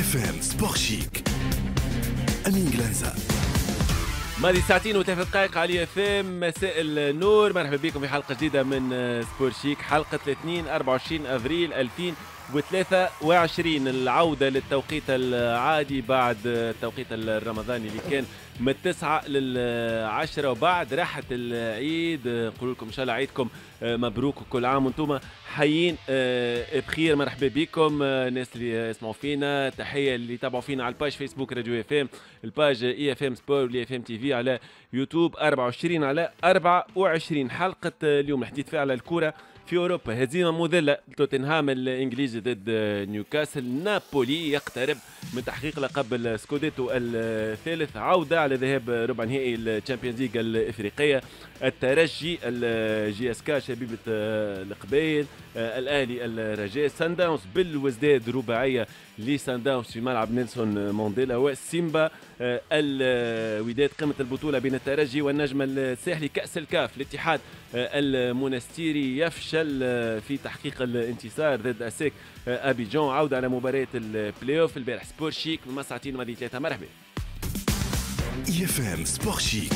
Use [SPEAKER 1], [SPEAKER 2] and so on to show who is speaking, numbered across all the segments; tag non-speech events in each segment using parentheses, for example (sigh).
[SPEAKER 1] اف ام سبور شيك امين جلانزا ماضي ساعتين وثلاث دقائق على اف ام مساء النور مرحبا بكم في حلقه جديده من سبور شيك حلقه الاثنين 24 افريل 2000 23 العودة للتوقيت العادي بعد التوقيت الرمضاني اللي كان من 9 للعشرة وبعد راحة العيد نقول لكم إن شاء الله عيدكم مبروك وكل عام وانتم حيين آه، بخير مرحبا بكم الناس آه، اللي يسمعوا فينا تحية اللي تابعوا فينا على الباج فيسبوك راديو اف ام الباج اي اف ام سبور اي اف ام تي في على يوتيوب 24 على 24 حلقة اليوم الحديث فيها على الكورة في اوروبا هزيمه مذله توتنهام الانجليزي ضد نيوكاسل نابولي يقترب من تحقيق لقب السكوديتو الثالث عوده على ذهاب ربع نهائي الشامبيونز ليغ الافريقيه الترجي الجي اس كا شبيبه القبائل الاهلي الرجاء سان داونز بالوزداد رباعيه اللي داونز في ملعب نيلسون مونديلا وسيمبا آه، الوداد قمه البطوله بين الترجي والنجم الساحلي كاس الكاف الاتحاد آه، المونستيري يفشل آه، في تحقيق الانتصار ضد اسيك ابيجون عوده على مباراه البلاي اوف البارح سبور شيك من مساعتين ماضي ثلاثه مرحبا
[SPEAKER 2] يفهم سبور شيك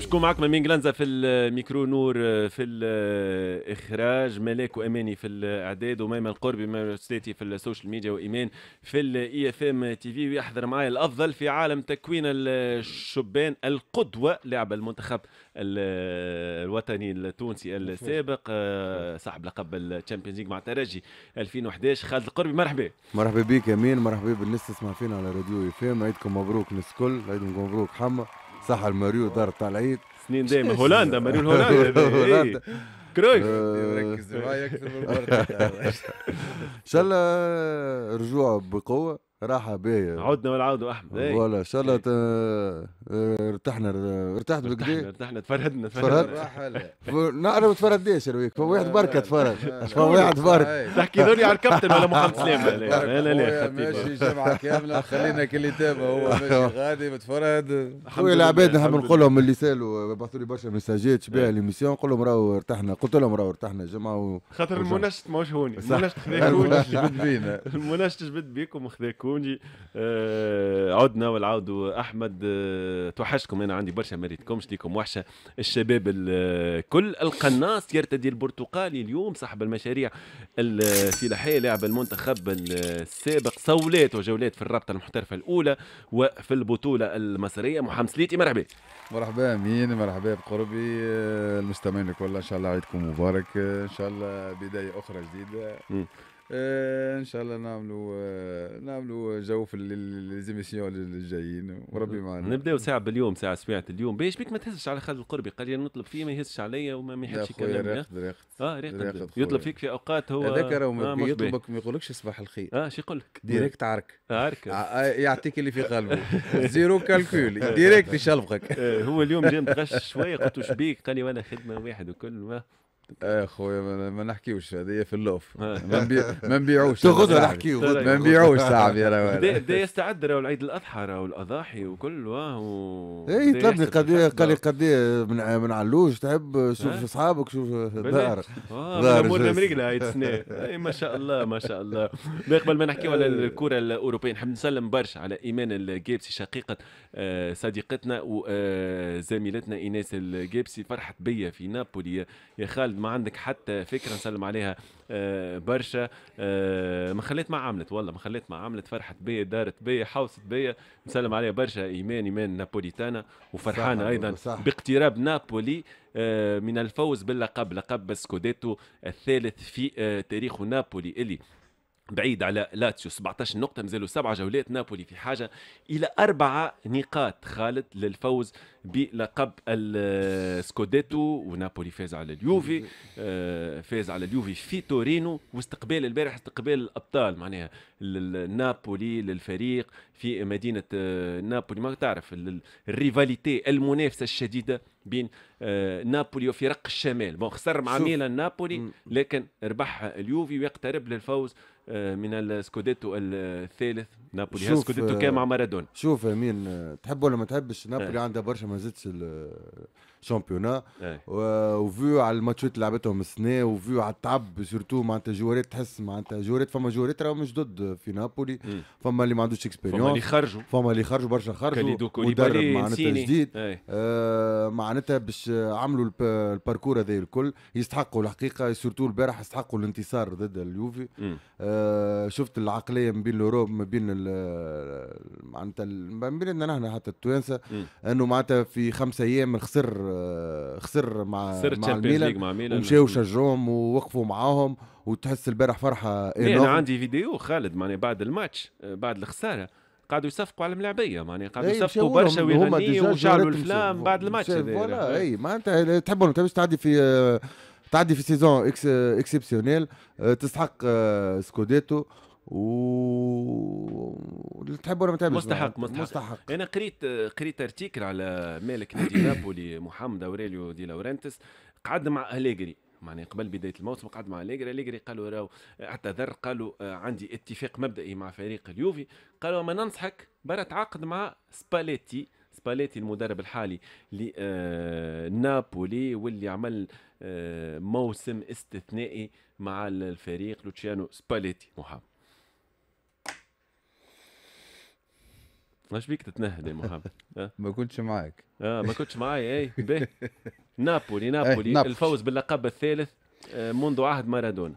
[SPEAKER 1] شكون معكم امين جلانزا في الميكرو نور آه، في الاخراج ملاك واماني في الاعداد وميمه القربي ميمه ستاتي في السوشيال ميديا وايمان في الاي اف ام تي في ويحضر معايا الافضل في عالم تكوين الشبان القدوه لاعب المنتخب آه، الوطني التونسي السابق آه، صاحب لقب الشامبيونز ليج مع ترجي 2011 خالد القربي مرحبا
[SPEAKER 3] مرحبا بك امين مرحبا بالناس تسمع فينا على راديو اف ام عيدكم مبروك الناس الكل عيدكم مبروك حمى صح الماريو دار طالعين سنين دايما هولندا ماريو (laughs) هولندا هولندا كرويف مركز معايا اكثر من مره ان شاء الله رجوع بقوه راحه باهيه عدنا
[SPEAKER 1] والعودة احمد إيه. ولا
[SPEAKER 3] ان شاء الله ارتحنا آه، ارتحت بكدا ارتحنا تفردنا تفردنا نعرف تفردناش انا وياك واحد بركه تفرد فواحد واحد برك تحكي دوني على الكابتن ولا محمد سليم (laughs) لا لا لا ماشي جمعه كامله خلينا كل تابع هو (laughs) ماشي غادي متفرد خويا العباد نحب نقول لهم اللي سالوا بعثوا لي برشا مساجات شبيه إيه. ليميسيون نقول لهم راهو ارتحنا قلت لهم راهو ارتحنا جمعه خاطر المنشط ماهوش هوني المنشط خذاك المنشط
[SPEAKER 1] المنشط جبد بيكم هوني الكونجي آه عدنا والعود احمد آه توحشكم انا عندي برشا ما ريتكمش ليكم وحشه الشباب الكل القناص يرتدي البرتقالي اليوم صاحب المشاريع الفلاحيه لاعب المنتخب السابق صولات وجولات في الرابطه المحترفه الاولى وفي البطوله المصريه محمد سليتي مرحبا
[SPEAKER 2] مرحبا مين مرحبا بقربي آه، المستمعين الكل ان شاء الله عيدكم مبارك آه، ان شاء الله بدايه اخرى جديده م. آه، ان شاء الله نعملوا آه، نعملوا جو في ليزيميسيون الجايين وربي معنا نبداو
[SPEAKER 1] ساعه باليوم ساعه سمعت اليوم باش بيك ما تهزش على خالد القربي قال لي نطلب فيه ما يهزش عليا وما ما يحبش يكلمني اه ريقد يطلب فيك في اوقات هو هذاك راه
[SPEAKER 2] يطلبك ما يقولكش صباح الخير اه شو يقول لك ديريكت عرك عرك يعطيك اللي في قلبه زيرو كالكول (laughs) ديريكت يشلفك آه، هو اليوم جاي متغش شويه قلت له شبيك
[SPEAKER 1] قال لي وانا خدمه واحد وكل ما
[SPEAKER 2] يا اخويا ما نحكيوش هذه في اللوف
[SPEAKER 3] (laughs) ما نبيعوش (laughs) تاخذها نحكيو ما نبيعوش صاحبي يا روان بدا
[SPEAKER 1] يستعد راهو العيد الاضحى راهو الاضاحي وكل واهو اي طلبني قضيه قال لي
[SPEAKER 3] قضيه من من علوش تحب شوف اصحابك شوف دار آه، دار امورنا مريقله هاي السنه
[SPEAKER 1] (laughs) اي ما شاء الله ما شاء الله قبل ما نحكيو على الكره الاوروبيه نحب نسلم برشا على ايمان الجيبسي شقيقه آه، صديقتنا وزميلتنا آه، ايناس الجيبسي فرحت بيا في نابولي يا خالد بلد ما عندك حتى فكره نسلم عليها آه، برشا آه، ما خليت ما عملت والله ما خليت ما عملت فرحت بيا دارت بيا حوست بيا نسلم عليها برشا ايمان ايمان نابوليتانا وفرحانة ايضا صح. باقتراب نابولي آه، من الفوز باللقب لقب سكوديتو الثالث في تاريخ نابولي اللي بعيد على لاتسيو 17 نقطة مازالوا سبعة جولات نابولي في حاجة إلى أربعة نقاط خالد للفوز بلقب السكوديتو ونابولي فاز على اليوفي آه، فاز على اليوفي في تورينو واستقبال البارح استقبال الابطال معناها النابولي للفريق في مدينه آه، نابولي ما تعرف الريفاليتي المنافسه الشديده بين آه، نابولي وفرق الشمال بون خسر مع ميلان نابولي لكن ربح اليوفي ويقترب للفوز من السكوديتو الثالث نابولي سكوديتو كان مع مارادونا
[SPEAKER 3] شوف امين تحب ولا ما تحبش نابولي عندها برشا c'est le, شامبيونا إيه. وفيو على الماتشات اللي لعبتهم السنه وفيو على التعب سورتو معناتها جوارات تحس معناتها جوارات فما جوارات راهو مش ضد في نابولي فما اللي ما عندوش اكسبيريونس فما اللي خرجوا فما اللي خرجوا برشا خرجوا مدرب معناتها جديد إيه. آه، معناتها باش عملوا الباركور هذا الكل يستحقوا الحقيقه سورتو البارح يستحقوا الانتصار ضد اليوفي آه، شفت العقليه ما بين الاوروب ما بين معناتها ما بيننا نحن حتى التوانسه انه معناتها في خمسة ايام خسر آه، خسر مع خسر مع الميلان مع ميلان ومشاو وشجعوهم ووقفوا معاهم وتحس البارح فرحه إيه انا عندي
[SPEAKER 1] فيديو خالد معني بعد الماتش آه، بعد الخساره قعدوا يصفقوا على الملاعبيه معني قعدوا إيه، يصفقوا برشا ويغنيوا وشعلوا الفلام بعد الماتش فوالا اي
[SPEAKER 3] معناتها تحبهم تبش تعدي في آه، تعدي في سيزون اكس تستحق سكوديتو واللي تحب ولا ما تحبش مستحق مستحق, مستحق.
[SPEAKER 1] انا قريت قريت ارتيكل على مالك نادي نابولي محمد اوريليو دي لورنتس قعد مع اليجري معني قبل بدايه الموسم قعد مع اليجري اليجري قالوا راهو اعتذر قالوا آه، عندي اتفاق مبدئي مع فريق اليوفي قالوا ما ننصحك برا تعاقد مع سباليتي سباليتي المدرب الحالي لنابولي آه، واللي عمل آه، موسم استثنائي مع الفريق لوتشيانو سباليتي محمد اش بيك تتنهد يا محمد
[SPEAKER 2] (laughs) ما كنتش معاك اه ما
[SPEAKER 1] كنتش (laughs) معايا اي بي. (laughs) إيه، نابولي نابولي الفوز باللقب الثالث آه، منذ عهد مارادونا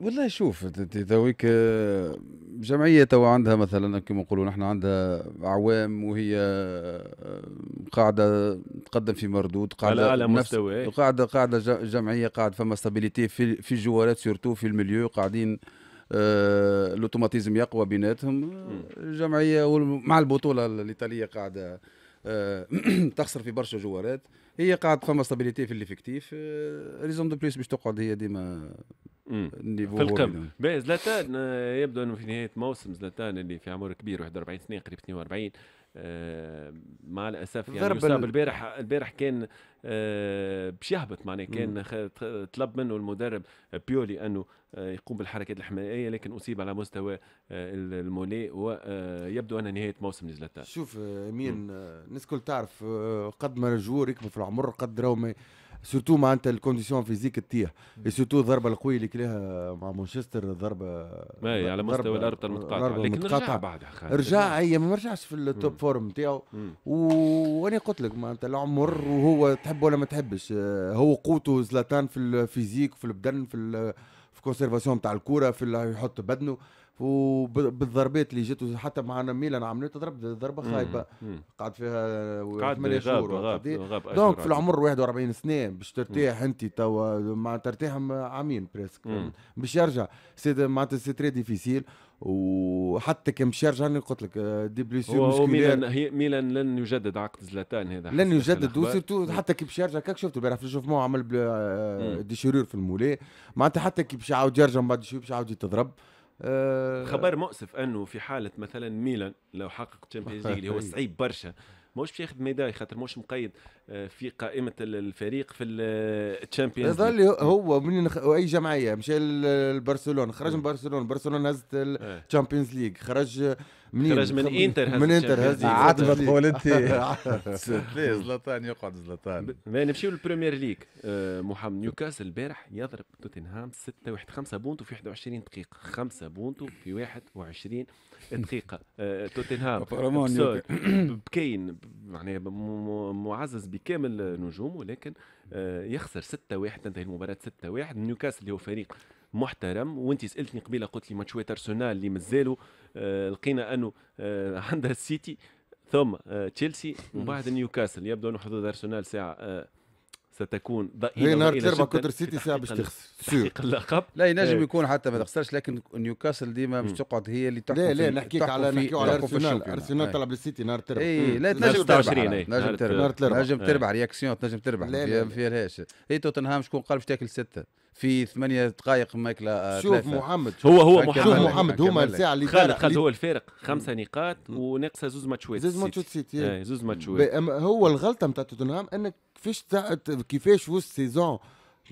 [SPEAKER 2] والله شوف تويك آه، جمعيه تو عندها مثلا كما نقولوا نحن عندها اعوام وهي آه، قاعده تقدم في مردود قاعده على اعلى مستوى إيه. قاعده قاعده جمعيه قاعد فما ستابيليتي في في الجوارات سورتو في المليو قاعدين آه، الاوتوماتيزم يقوى بيناتهم آه، الجمعيه مع البطوله الايطاليه قاعده آه، (clears throat) تخسر في برشا جوارات هي قاعد فما ستابيليتي في الليفيكتيف ريزون دو بليس باش تقعد هي ديما في القمة
[SPEAKER 1] زلاتان يبدو انه في نهايه موسم زلاتان اللي في عمر كبير 41 سنه قريب 42 آه، مع الاسف يعني يوسف البارح البارح كان آه، يهبط معناه كان طلب منه المدرب بيولي انه آه، يقوم بالحركات الحمائيه لكن اصيب على مستوى المولي ويبدو ان نهايه موسم
[SPEAKER 3] نزلتها شوف امين الناس الكل تعرف قد ما رجوع يكبر في العمر قد راهو سورتو معناتها الكونديسيون فيزيك تطيح سورتو الضربه القويه اللي كلاها مع مانشستر الضربه اي على مستوى الارض المتقاطعه لكن رجع بعدها رجع هي ما رجعش في التوب فورم نتاعو وانا قلت لك معناتها العمر وهو تحب ولا ما تحبش هو قوته زلاتان في الفيزيك في البدن في في الكونسيرفاسيون نتاع الكوره في يحط بدنه وبالضربات اللي جاتو حتى معنا ميلان عملته ضرب ضربه خايبه قعد فيها 8 شهور غاب غاب دونك في العمر 41 سنه باش ترتاح انت توا مع ترتاح عامين بريسك باش يرجع معناتها سي تري ديفيسيل وحتى كان باش يرجع انا قلت لك آه، دي بليسيو ميلان
[SPEAKER 1] هي ميلان لن يجدد عقد زلاتان هذا لن يجدد وسيرتو
[SPEAKER 3] حتى كي باش يرجع كاك شفت بارح في الشوفمون عمل آه، دي شرور في المولي معناتها حتى كي باش يعاود يرجع من بعد شوي باش يعاود يتضرب آه، خبر
[SPEAKER 1] مؤسف انه في حاله مثلا ميلان لو حقق تشامبيونز ليج اللي هو (laughs) صعيب برشا ماهوش باش ياخذ ميداي خاطر ماهوش مقيد آه، في قائمه الفريق في الشامبيونز آه، يظل
[SPEAKER 3] إيه. هو من اي جمعيه مشى لبرشلونه خرج من برشلونه برشلونه هزت التشامبيونز ليج خرج من خرج من انتر من انتر هذه عتبة (laughs) انت (laughs) (laughs) لا زلطان يقعد زلطان نمشيو
[SPEAKER 1] للبريمير ليج آه، محمد نيوكاسل البارح يضرب توتنهام 6 1 5 بونتو في 21 دقيقة 5 بونتو في 21 دقيقة آه، توتنهام (coughs) بكين معناها يعني معزز بكامل نجومه لكن آه، يخسر 6 1 تنتهي المباراة 6 1 نيوكاسل اللي هو فريق محترم وانت سالتني قبيله قلت لي ماتشوات ارسنال اللي مازالوا آه، لقينا انه آه، (laughs) عندها السيتي ثم آه، تشيلسي ومن بعد نيوكاسل يبدو انه حظوظ ارسنال ساعه ستكون ضئيله هي نهار تربى كتر سيتي ساعه باش تخسر اللقب لا ينجم إيه.
[SPEAKER 2] يكون حتى ما تخسرش لكن نيوكاسل ديما باش تقعد هي اللي تحكم لا لا نحكيك على نحكيو على ارسنال ارسنال تلعب إيه. للسيتي نهار تربى اي لا تنجم تربح نجم تربح إيه، نجم تربح رياكسيون تنجم تربح ما فيهاش اي توتنهام شكون قال باش تاكل سته في ثمانية دقائق ماكلة آه، شوف
[SPEAKER 1] محمد هو هو محمد شوف محمد هما الساعة اللي خالد خالد هو الفارق خمسة نقاط وناقصة زوز ماتشوات زوز ماتشوات سيتي إيه، زوز ماتشوات
[SPEAKER 3] هو الغلطة نتاع توتنهام انك كيفاش كيفاش وسط سيزون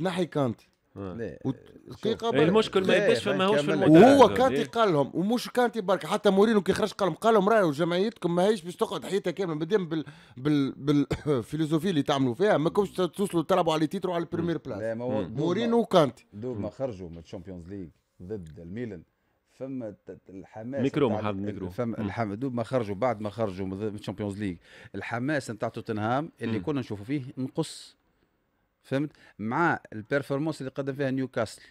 [SPEAKER 3] نحي كانتي دقيقه المشكل ما يبقاش فما هوش في وهو يعني. كانتي قال لهم ومش كانتي برك حتى مورينو كي خرج قال لهم قال لهم راهو جمعيتكم ماهيش باش تقعد حياتها كامله مادام بال بال بالفيلوزوفي اللي تعملوا فيها ما كنتش توصلوا تلعبوا على تيترو على البريمير بلاس مورينو وكانتي دوب ما
[SPEAKER 2] خرجوا من الشامبيونز ليغ ضد الميلان فما الحماس ميكرو محمد ميكرو فما الحم... دوب ما خرجوا بعد ما خرجوا من الشامبيونز ليغ الحماس نتاع توتنهام اللي كنا نشوفوا فيه نقص فهمت مع البيرفورمانس اللي قدم فيها نيوكاسل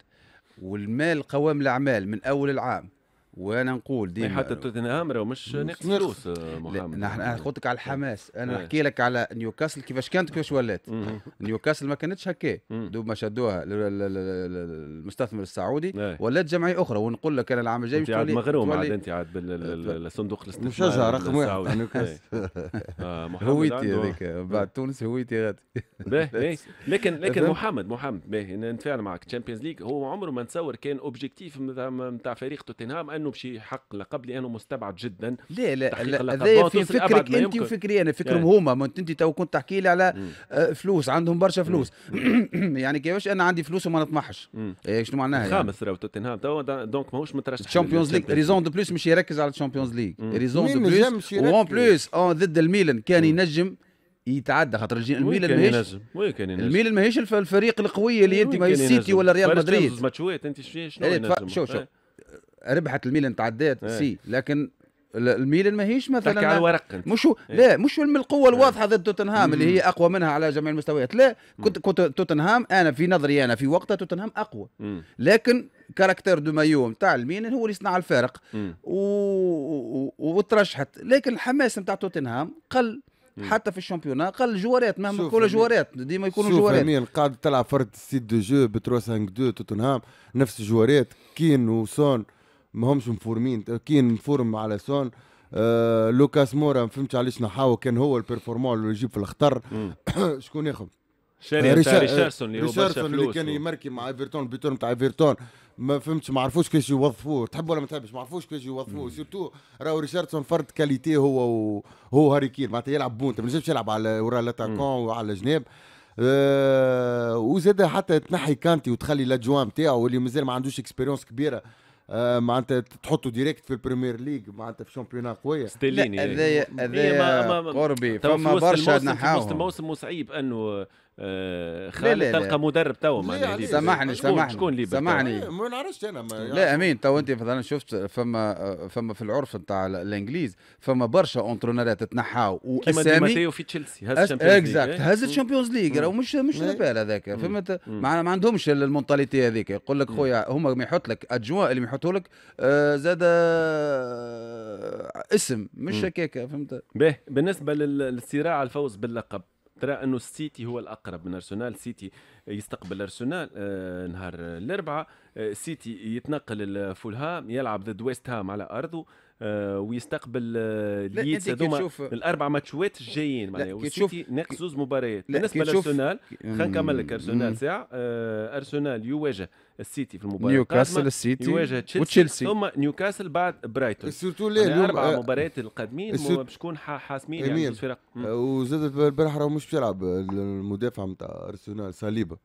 [SPEAKER 2] والمال قوام الاعمال من اول العام وانا نقول يعني ديما حتى
[SPEAKER 1] توتنهام راه مش ناقص فلوس آه،
[SPEAKER 2] محمد نحن قلت يعني لك على الحماس إيه. انا نحكي إيه. لك على نيوكاسل كيفاش كانت كيفاش ولات نيوكاسل ما كانتش هكا دوب ما شدوها المستثمر السعودي إيه. ولات جمعيه اخرى ونقول لك انا العام الجاي مش عاد مغروم عاد انت عاد بالصندوق الاستثمار مشجع رقم واحد (laughs) نيوكاسل آه، (laughs) هويتي هذيك بعد تونس هويتي غادي (laughs)
[SPEAKER 1] لكن لكن محمد محمد نتفاعل معك تشامبيونز ليج هو عمره ما نتصور كان اوبجيكتيف نتاع فريق توتنهام منه بشي حق لقب لانه مستبعد جدا ليه لا لا في فكرك انت وفكري انا فكرهم يعني.
[SPEAKER 2] هما انت تو كنت تحكي لي على مم. آه، فلوس عندهم برشا فلوس (coughs) يعني كيفاش انا عندي فلوس وما نطمحش إيه شنو معناها يعني خامس
[SPEAKER 1] راهو توتنهام تو دونك ماهوش مترشح تشامبيونز ليغ ريزون
[SPEAKER 2] دو بلوس مش يركز على تشامبيونز ليغ ريزون دو بلوس وان بلوس ضد الميلان كان ينجم يتعدى خاطر الميلان ماهيش الميلان ماهيش الفريق القوي اللي انت ما السيتي ولا ريال مدريد ماتشوات انت شنو شنو شوف شوف ربحت الميلان تعدات إيه. سي لكن الميلان ماهيش مثلا تحكي على الورق انت. مش إيه. لا مش من القوه إيه. الواضحه ضد توتنهام اللي هي اقوى منها على جميع المستويات لا كنت كنت توتنهام انا في نظري انا في وقتها توتنهام اقوى مم. لكن كاركتير دو مايو نتاع الميلان هو اللي صنع الفارق و... و... وترشحت لكن الحماس نتاع توتنهام قل حتى في الشامبيونا قال جوارات مهما كل جوارات ديما يكونوا جوارات
[SPEAKER 3] امين قاعد تلعب فرد سيت دو جو ب 3 5 2 توتنهام نفس الجوارات كين وسون ما همش مفورمين كين مفورم على سون آه لوكاس مورا ما فهمتش علاش نحاو كان هو البيرفورمون اللي يجيب في الخطر (coughs) شكون ياخذ شاري آه، ريشار ريشارسون اللي ريشارسون اللي كان يمركي مع ايفرتون البيتون تاع ايفرتون ما فهمتش ما عرفوش كيفاش يوظفوه تحب ولا ما تحبش ما عرفوش كيفاش يوظفوه سيرتو راهو ريشاردسون فرد كاليتي هو و... هو هاري كين معناتها يلعب بونت ما نجمش يلعب على ورا لاتاكون وعلى الجناب آه وزاد حتى تنحي كانتي وتخلي لادجوان تاعو اللي مازال ما عندوش اكسبيريونس كبيره آه، معناتها تحطوا ديريكت في البريمير ليج معناتها في شامبيونا قويه ستيليني هذايا هذايا قربي فما برشا نحاوهم في وسط
[SPEAKER 1] الموسم صعيب انه
[SPEAKER 2] آه، خالد تلقى مدرب تو معناها سامحني سامحني شكون ليبر سامحني
[SPEAKER 3] ما نعرفش انا لا
[SPEAKER 2] امين تو انت مثلا شفت فما آه، فما في العرف نتاع الانجليز فما برشا اونترونيرات تنحاو واسامي كيما في تشيلسي هز الشامبيونز اكزاكت هز إيه؟ الشامبيونز ليغ مش مش لابال إيه. هذاك فهمت ما عندهمش المونتاليتي هذيك يقول لك خويا هما ما يحط لك ادجوان اللي يحطوا لك آه، زاد اسم مش هكاك فهمت باهي
[SPEAKER 1] بالنسبه للصراع الفوز باللقب ترى انه السيتي هو الاقرب من ارسنال سيتي يستقبل ارسنال آه، نهار الاربعاء آه، سيتي يتنقل لفولهام يلعب ضد ويست هام على ارضه آه، ويستقبل ليدز هذوما الاربع ماتشات الجايين معناها والسيتي ناقص زوز مباريات بالنسبه لارسنال خلينا نكمل لك ارسنال ساعه ارسنال يواجه السيتي في المباراه نيوكاسل السيتي يواجه تشيلسي ثم نيوكاسل بعد برايتون سورتو ليه يعني اربع آه، مباريات القادمين باش تكون حاسمين يعني الفرق آه،
[SPEAKER 3] وزاد البارح راهو مش يلعب آه، المدافع نتاع ارسنال صليبه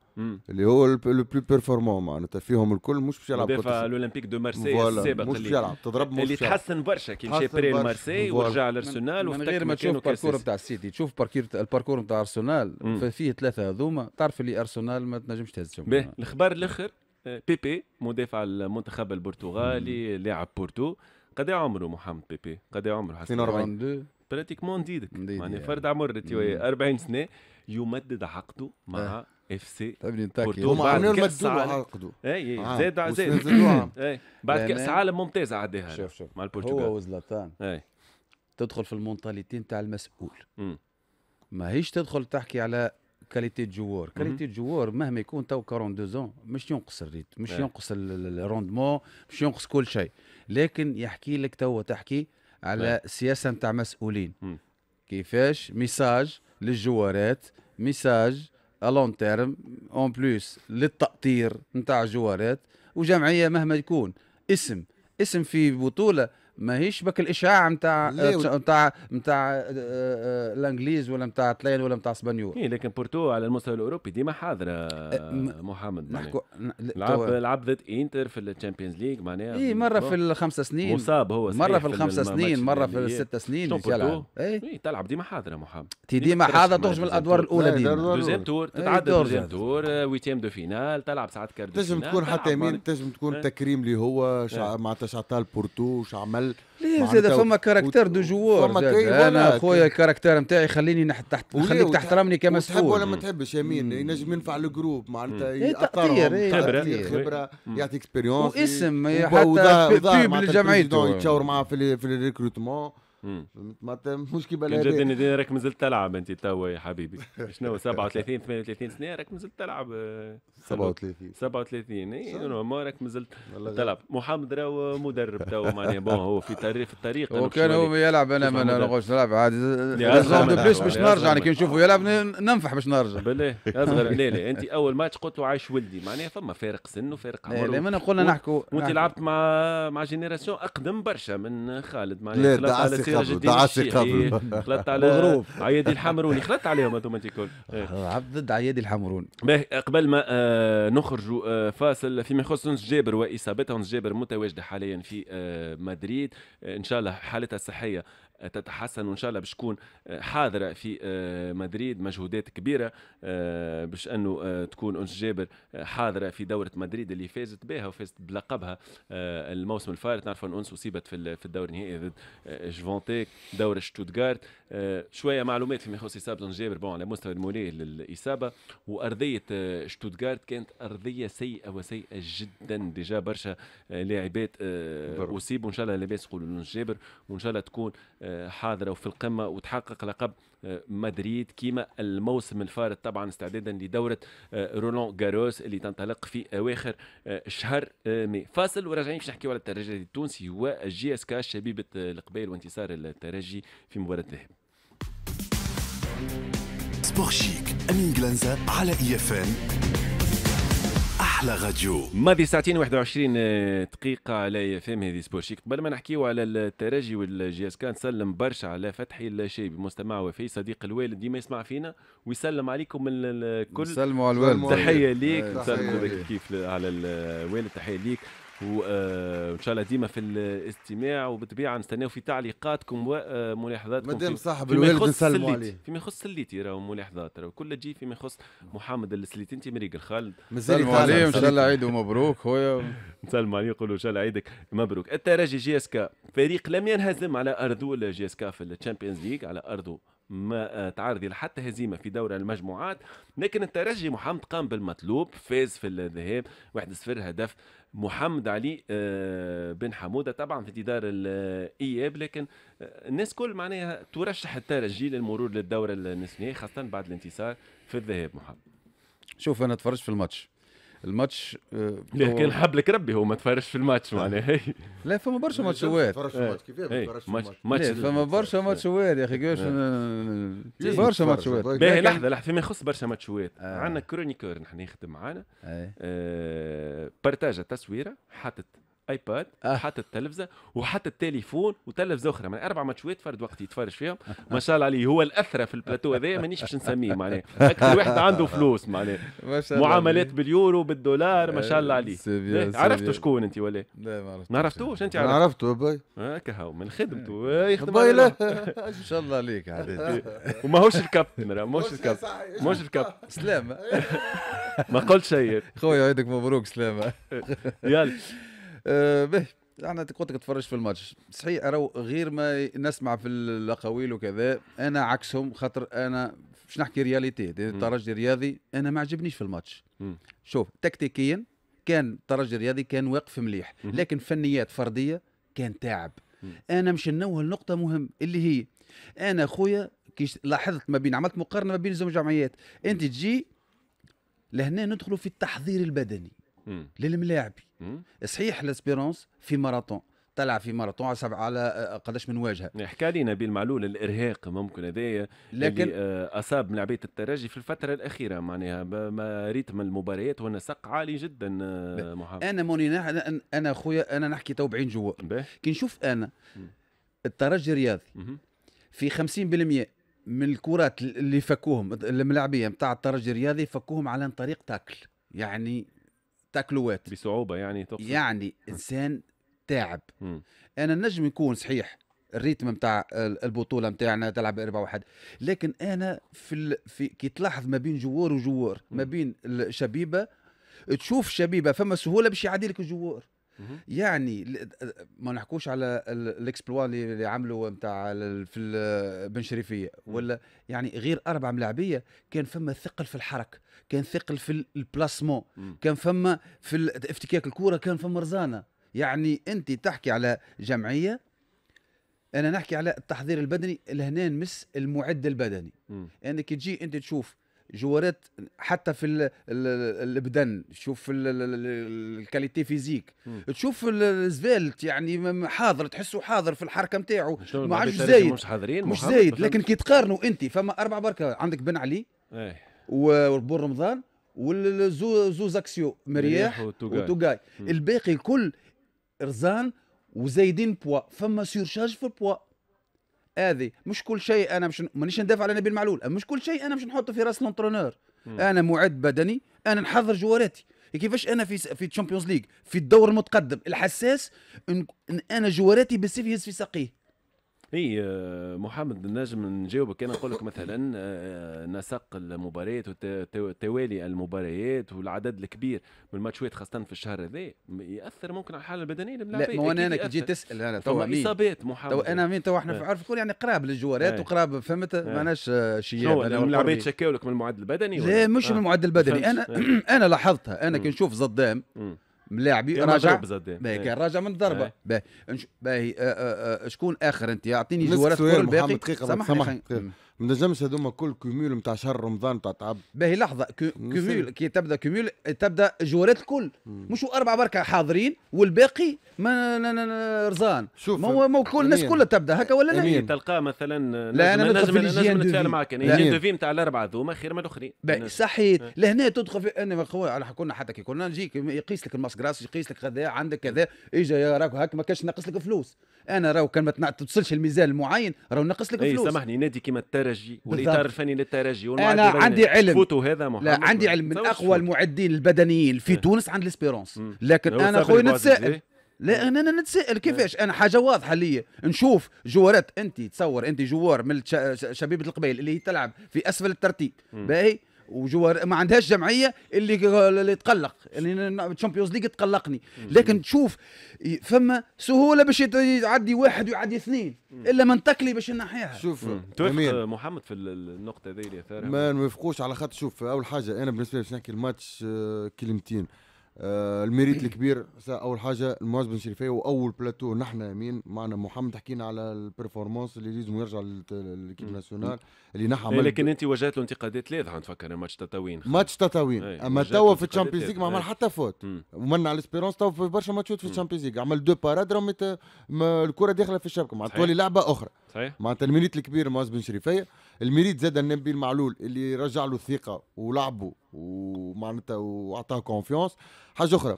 [SPEAKER 3] اللي هو لو بلو بيرفورمون معناتها فيهم الكل مش باش يلعب مدافع الاولمبيك دو مارسي السابق مش باش يلعب تضرب مش اللي تحسن برشا كي مشى بري مارسي ورجع لارسنال
[SPEAKER 1] من غير ما تشوف الباركور نتاع
[SPEAKER 2] السيتي تشوف الباركور نتاع ارسنال فيه ثلاثه هذوما تعرف اللي ارسنال ما تنجمش تهزهم
[SPEAKER 1] الخبر الاخر بيبي مدافع المنتخب البرتغالي لاعب بورتو قد إيه عمره محمد بيبي قد إيه عمره 42 براتيكمون ديدك معناها يعني. فرد عمر 40 سنه يمدد عقده مع اه. اف سي طيب بورتو مع عملوا مدوا عقدوا اي زاد زاد بعد كاس عالم ممتاز عداها شوف شوف مع البرتغال هو
[SPEAKER 2] وزلطان اي تدخل في المونتاليتي نتاع المسؤول ماهيش تدخل تحكي على كاليتي جوور كاليتي جوور مهما يكون تو 42 زون مش ينقص الريت مش ينقص الروندمون مش ينقص كل شيء لكن يحكي لك تو تحكي على سياسه نتاع مسؤولين كيفاش ميساج للجوارات ميساج الون تيرم اون بلوس للتاطير نتاع الجوارات وجمعيه مهما يكون اسم اسم في بطوله ما هيش بك الاشاعه نتاع نتاع نتاع الانجليز ولا نتاع طليان ولا نتاع اسبانيول اي لكن بورتو على المستوى الاوروبي ديما حاضره آه، محمد نحكو لعب لعب
[SPEAKER 1] ضد انتر في الشامبيونز ليج معناها اي مره في الخمس سنين مصاب هو مره في الخمس سنين مره في الست سنين يلعب اي إيه، تلعب ديما حاضره محمد ديما حاضره تخرج من الادوار الاولى ديما دوزيام تور إيه، تتعدى دوزيام تور آه، ويتيام دو فينال تلعب ساعات كاردو تنجم تكون حتى يمين تنجم تكون إيه.
[SPEAKER 3] تكريم اللي هو معناتها شعطال بورتو شعمل العمل ليه زاد فما كاركتير دو جوار انا خويا الكاركتير نتاعي خليني نحط تحت خليك تحترمني كمسؤول تحب ولا ما تحبش يمين ينجم ينفع الجروب معناتها إيه، يأثرهم إيه، خبره خبره يعطي اكسبيريونس واسم إيه. حتى بيب للجمعيه يتشاور معاه في الريكروتمون فهمت مش كيما هذا جد
[SPEAKER 1] راك مازلت تلعب انت توا يا حبيبي شنو 37 38 سنه راك مازلت تلعب 37 37 اي نورمال راك مازلت تلعب محمد راهو مدرب توا معناها بون هو في طريق في الطريق هو كان هو يلعب
[SPEAKER 2] انا ما نقولش نلعب عادي باش باش نرجع انا كي نشوفه يلعب ننفح باش نرجع بالله اصغر لا لا انت
[SPEAKER 1] اول ماتش قلت له عايش ولدي معناها فما فارق سن وفارق عمر لا ما قلنا نحكوا وانت لعبت مع مع جينيراسيون اقدم برشا من خالد معناها اختيار جدي قبل إيه. (laughs) خلطت على عيادي الحمروني خلطت عليهم هذوما انت الكل
[SPEAKER 2] إيه. (laughs) عبد ضد عيادي الحمروني
[SPEAKER 1] قبل ما آه، نخرجوا آه، فاصل فيما يخص انس جابر واصابتها انس جابر متواجده حاليا في آه، مدريد ان شاء الله حالتها الصحيه تتحسن وان شاء الله باش تكون آه، حاضره في آه، مدريد مجهودات كبيره آه، باش انه تكون انس جابر حاضره في دوره مدريد اللي فازت بها وفازت بلقبها الموسم الفارط نعرف ان انس اصيبت في في الدور النهائي ضد جفونتيك دوره شتوتغارت شويه معلومات فيما يخص اصابه انس جابر بون على مستوى الموليه للاصابه وارضيه شتوتغارت كانت ارضيه سيئه وسيئه جدا ديجا برشا لاعبات اصيبوا ان شاء الله لاباس يقولوا انس جابر وان شاء الله تكون حاضره وفي القمه وتحقق لقب آه، مدريد كيما الموسم الفارط طبعا استعدادا لدوره آه، رولون جاروس اللي تنطلق في اواخر آه، شهر مي فاصل وراجعين باش نحكيو على الترجي التونسي هو جي اس كا شبيبه القبائل وانتصار الترجي في مباراه الذهب سبور شيك امين جلانزا على اي اف ان احلى غاديو ماضي ساعتين 21 آه، دقيقه على فهم هذه سبور شيك قبل ما نحكيو على الترجي والجي اس كان سلم برشا على فتحي الشيبي مستمع وفي صديق الوالد ديما يسمع فينا ويسلم عليكم الكل نسلموا على الوالد تحيه ليك نسلموا إيه. كيف على الوالد تحيه ليك وان شاء الله ديما في الاستماع وبالطبيعه نستناو في تعليقاتكم وملاحظاتكم مدام صاحب الوالد نسلموا عليه فيما يخص سليتي راهو ملاحظات راهو كل تجي فيما يخص محمد السليتي انت مريق الخالد نسلموا عليه ان شاء الله عيد مبروك خويا نسلموا عليه نقولوا ان شاء الله عيدك مبروك الترجي جي اس كا فريق لم ينهزم على ارضه جي اس كا في الشامبيونز ليج على ارضه ما تعرض الى حتى هزيمه في دوري المجموعات لكن الترجي محمد قام بالمطلوب فاز في الذهاب 1-0 هدف محمد علي آه، بن حموده طبعا في انتظار الاياب آه، لكن آه، الناس كل معناها ترشح الترجي للمرور للدوره النصفيه خاصه بعد الانتصار في الذهاب محمد
[SPEAKER 2] شوف انا تفرجت في الماتش الماتش آه، ليه كان حب لك ربي هو ما تفرجش في الماتش معناها لا فما برشا ماتشوات فما برشا إيه. ماتشوات إيه، إيه. يا اخي كيفاش برشا ماتشوات باهي لحظه
[SPEAKER 1] لحظه فيما يخص برشا ماتشوات آه. عندنا كرونيكور نحن يخدم معانا آه، بارتاج تصويره حاطت ايباد آه. حتى التلفزه وحتى التليفون وتلفزه اخرى من اربع ماتشات فرد وقت يتفرج فيهم (laughs) ما شاء الله عليه هو الاثرى في البلاتو هذايا مانيش باش نسميه معناه اكثر واحد عنده فلوس معناه (laughs) معاملات باليورو بالدولار ما شاء الله آه، عليه إيه، عرفتوا شكون انت ولا لا ما عرفتوش ما عرفتوش انت عرفت عرفته باي هكا هو من خدمته (laughs) إيه، يخدم باي لا ما
[SPEAKER 2] شاء الله عليك عادي إيه، وماهوش الكابتن ماهوش الكابتن ماهوش الكابتن سلامه ما قلت شيء خويا عيدك مبروك سلامه يلا آه، به انا كنت تفرج في الماتش صحيح أرو غير ما نسمع في الاقاويل وكذا انا عكسهم خاطر انا باش نحكي رياليتي الترجي الرياضي انا ما عجبنيش في الماتش مم. شوف تكتيكيا كان الترجي الرياضي كان واقف مليح لكن فنيات فرديه كان تعب مم. انا مش نوه لنقطه مهم اللي هي انا خويا كي لاحظت ما بين عملت مقارنه ما بين زوج جمعيات انت تجي لهنا ندخلوا في التحضير البدني للملاعب صحيح لاسبيرونس في ماراثون طلع في ماراثون على سبعة على آه، قداش من واجهه حكى لي نبيل معلول
[SPEAKER 1] الارهاق ممكن هذايا لكن اللي آه، اصاب لعبيه الترجي في الفتره الاخيره معناها ما ريتم المباريات ونسق عالي جدا آه، محمد انا
[SPEAKER 2] موني انا انا خويا انا نحكي تو بعين جوا كي نشوف انا الترجي الرياضي في 50% من الكرات اللي فكوهم الملاعبيه نتاع الترجي الرياضي فكوهم على طريق تاكل يعني تاكلوات بصعوبه يعني تقصد. يعني انسان تعب (laughs) م. انا النجم يكون صحيح الريتم نتاع البطوله نتاعنا تلعب 4 واحد لكن انا في ال... في كي تلاحظ ما بين جوار وجوار ما بين الشبيبه تشوف شبيبه فما سهوله باش يعدي لك الجوار يعني ما نحكوش على الاكسبلوا اللي عملوا نتاع في بن شريفيه ولا يعني غير اربع ملاعبيه كان فما ثقل في الحركه كان ثقل في البلاسمون كان فما في افتكاك الكوره كان فما رزانه يعني انت تحكي على جمعيه انا نحكي على التحضير البدني لهنا نمس المعد البدني انك يعني تجي انت تشوف جوارات حتى في البدن تشوف الكاليتي فيزيك تشوف الزفالت يعني حاضر تحسه حاضر في الحركه نتاعو ما عادش زايد مش حاضرين مش زايد لكن كي تقارنوا انت فما اربع بركه عندك بن علي ايه. وبور رمضان والزوز زاكسيو مرياح وتوغاي الباقي الكل رزان وزايدين بوا فما سيرشاج في البوا هذه مش كل شيء انا مش مانيش ندافع على نبيل معلول مش كل شيء انا مش نحطه في راس الانترونور انا معد بدني انا نحضر جواراتي كيفاش انا في في تشامبيونز ليغ في الدور المتقدم الحساس إن انا جواراتي بالسيف يهز في ساقيه اي آه، محمد
[SPEAKER 1] نجم نجاوبك انا نقول لك مثلا آه، آه، نسق المباريات وتوالي المباريات والعدد الكبير من الماتشات خاصه في الشهر هذا ياثر ممكن على الحاله البدنيه
[SPEAKER 2] للاعبين لا مو انا كي تجي تسال انا تو اصابات محمد تو انا مين تو احنا إيه. في عرف كل يعني قراب للجوارات إيه. وقراب فهمت إيه. معناش شيء العباد شكاوا لك من المعدل البدني لا مش من المعدل البدني انا (clears throat) انا لاحظتها انا كي نشوف صدام ملاعبي راجع باهي إيه. راجع من الضربه إيه. باهي باهي آه، آه، آه، شكون اخر انت اعطيني جوالات كل الباقي سامحني ما نجمش هذوما كل كوميول نتاع شهر رمضان نتاع تعب باهي لحظه كوميول كي تبدا كوميول تبدا الجوارات الكل مش اربعه بركة حاضرين والباقي ما رزان شوف ما هو كل الناس كلها تبدا هكا ولا لا إيه،
[SPEAKER 1] تلقاه مثلا لا انا ندخل في الجيان نتفاهم معك الجيان دوفي نتاع الاربعه ذوما خير من الاخرين صحيت أه. لهنا
[SPEAKER 2] تدخل في انا على كنا حتى كي كنا نجيك يقيس لك الماسكراس يقيس لك هذا عندك كذا اجا راك هكا ما كانش ناقص لك فلوس انا راهو كان ما توصلش الميزان المعين راهو ناقص لك إيه، فلوس سامحني
[SPEAKER 1] نادي كيما التر للترجي والاطار الفني للترجي انا عندي علم فوتو هذا محمد لا عندي علم من اقوى
[SPEAKER 2] المعدين البدنيين في إيه. تونس عند الاسبيرونس لكن انا خويا نتسائل إيه؟ لا انا نتسائل كيفاش إيه. انا حاجه واضحه لي نشوف جوارات انت تصور انت جوار من شبيبه القبيل اللي هي تلعب في اسفل الترتيب باهي وجوار ما عندهاش جمعيه اللي اللي تقلق يعني الشامبيونز ليج تقلقني لكن تشوف فما سهوله باش يعدي واحد ويعدي اثنين الا تكلي باش نحيها شوف
[SPEAKER 3] توافق محمد في النقطه هذه اللي ما نوافقوش على خاطر شوف اول حاجه انا بالنسبه لي باش نحكي الماتش آه، كلمتين آه الميريت الكبير اول حاجه المواز بن شريفيه واول بلاتو نحن يمين معنا محمد حكينا على البرفورمانس اللي لازم يرجع للكيب ناسيونال اللي نحن إيه، عمل لكن انت واجهت له انتقادات لاذعه نفكر ماتش تطاوين ماتش تطاوين إيه، اما توا في الشامبيونز ليغ ما عمل إيه. حتى فوت ومن على اسبيرونس توا في برشا ماتشات في الشامبيونز ليغ عمل دو باراد آه، الكره داخله في الشبكه معناتها تولي لعبه اخرى معناتها الميريت الكبير مواز بن شريفيه الميريت زاد النبي المعلول اللي رجع له الثقه ولعبه ومعناتها واعطاه كونفيونس حاجه اخرى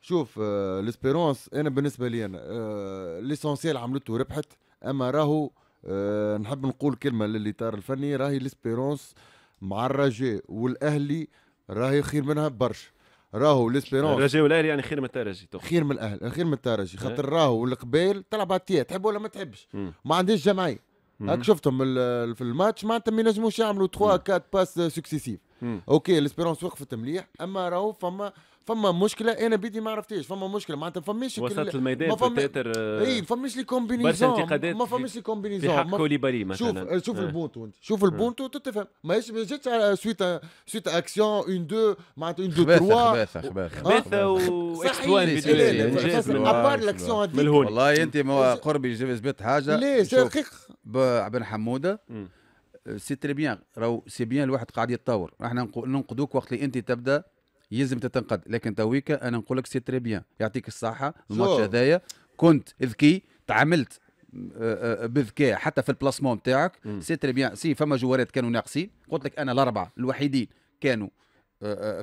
[SPEAKER 3] شوف ليسبيرونس آه، انا بالنسبه لي انا ليسونسيال آه، عملته ربحت اما راهو آه، نحب نقول كلمه للاطار الفني راهي ليسبيرونس مع الرجاء والاهلي راهي خير منها برشا راهو ليسبيرونس الرجاء والاهلي
[SPEAKER 1] يعني خير من الترجي
[SPEAKER 3] خير من الاهلي خير من الترجي إيه. خاطر راهو والقبيل تلعب على تحب ولا ما تحبش ما عندهاش جمعيه هاك شفتهم في الماتش معناتها ما ينجموش يعملوا 3 4 باس سكسيسيف اوكي الاسبيرونس وقفت مليح اما راهو فما فما مشكله انا بدي ما عرفتيش فما مشكله معناتها فماش وسط الميدان ما فما... آه، اي فماش لي كومبينيزون ما فماش لي كومبينيزون في حق كوليبالي مثلا شوف آه، شوف آه. البونتو انت شوف البونتو تتفهم ما جاتش سويت سويت اكسيون اون دو معناتها اون دو تروا خباثه خباثه خباثه و إيه، إيه، إيه، ابار الاكسيون هذيك والله
[SPEAKER 2] انت قربي جبت حاجه لا دقيق بن حموده سي تري بيان راهو سي بيان الواحد قاعد يتطور احنا ننقدوك وقت اللي انت تبدا يلزم تتنقد لكن تويكا انا نقول لك سي تري بيان يعطيك الصحه الماتش هذايا كنت ذكي تعاملت بذكاء حتى في البلاسمون نتاعك سي تري بيان سي فما جوارات كانوا ناقصين قلت لك انا الاربعه الوحيدين كانوا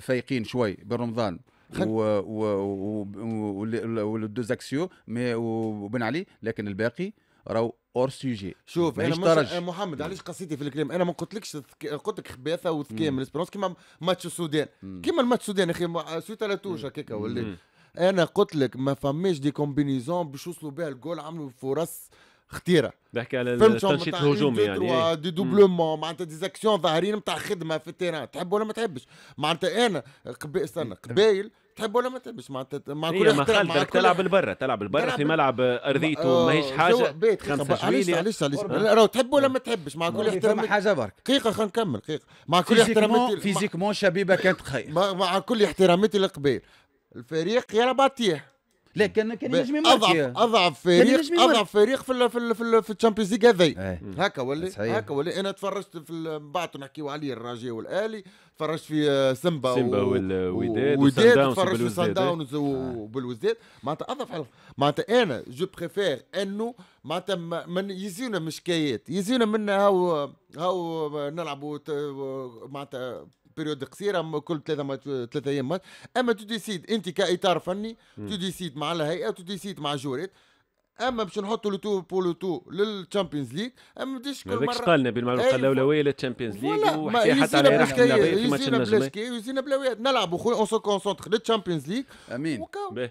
[SPEAKER 2] فايقين شوي برمضان والدو زاكسيو وبن علي لكن الباقي راهو اور سوجي شوف انا مش
[SPEAKER 3] محمد علاش قصيتي في الكلام انا ما قلتلكش قلت لك خباثه وذكاء من الاسبرونس كيما ماتش السودان كيما الماتش السودان اخي سويت على توش هكاك ولا انا قلت لك ما فماش دي كومبينيزون باش يوصلوا بها الجول عملوا فرص خطيره نحكي على التنشيط الهجومي يعني إيه. دي دوبلومون معناتها دي زاكسيون ظاهرين نتاع خدمه في التيران تحب ولا ما تحبش معناتها انا قبل استنى قبايل تحب ولا ما تحبش مع مع إيه، كل ما خالتك تلعب البرة تلعب البرة في ملعب ارضيته ما ماهيش حاجه بيت خمسه علاش علاش علاش راهو تحب ولا ما تحبش مع كل احترام حاجه برك دقيقه خلينا نكمل دقيقه مع كل احتراماتي فيزيكمون شبيبه كانت خير مع كل احتراماتي للقبيل الفريق يا بطيح لا كان كان ينجم يماركي اضعف اضعف فريق اضعف فريق في في في, في الشامبيونز ليغ هذا إيه. هكا ولا هكا ولا انا تفرجت في بعد نحكيو عليه الراجي والاهلي تفرجت في آه، سمبا سمبا والوداد والوداد تفرجت في سان داونز آه. وبالوزداد معناتها اضعف معناتها انا جو بريفير انه معناتها من يزينا مشكايات يزينا منا هاو هاو نلعبوا معناتها بيريود قصيره كل ثلاثه ثلاثه ايام اما تو ديسيد انت كاطار فني تو ديسيد مع الهيئه تو ديسيد مع جوريت اما باش نحطوا لو تو بو لو تو للتشامبيونز ليغ اما ديش كل مره قالنا بالمعروف قال الاولويه للتشامبيونز ليغ وحكي حتى على رحمه ماتش النجمين يزينا بلاويات نلعبوا خويا اون سو كونسونتر للتشامبيونز ليغ امين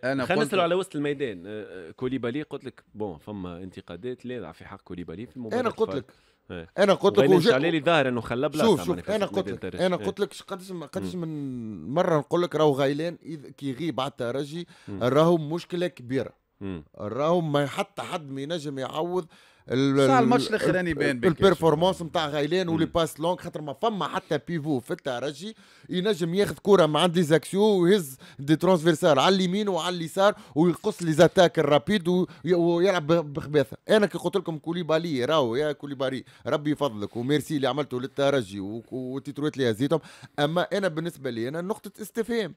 [SPEAKER 3] انا خلينا نسالوا على وسط الميدان أه،
[SPEAKER 1] أه، كوليبالي قلت لك بون فما انتقادات لاذعه في حق كوليبالي في المباراه انا قلت لك ايه. انا قلت لك وجه... عليه ظاهر انه خلى بلاصه شوف شوف انا قلت لك انا إيه. قلت لك قدش من قدش
[SPEAKER 3] من مره نقول لك راهو غايلان كي يغيب على الترجي راهو مشكله كبيره راهو ما حتى حد ما ينجم يعوض صح الماتش الاخراني يعني باين البيرفورمانس نتاع غايلان ولي باس لونغ خاطر ما فما حتى بيفو في الترجي ينجم ياخذ كره من عند زاكسيو ويهز دي ترانسفيرسال على اليمين وعلى اليسار ويقص لي زاتاك الرابيد ويلعب بخباثه انا كي قلت لكم كوليبالي راهو يا كوليبالي ربي يفضلك وميرسي اللي عملته للترجي والتيترويت اللي هزيتهم اما انا بالنسبه لي انا نقطه استفهام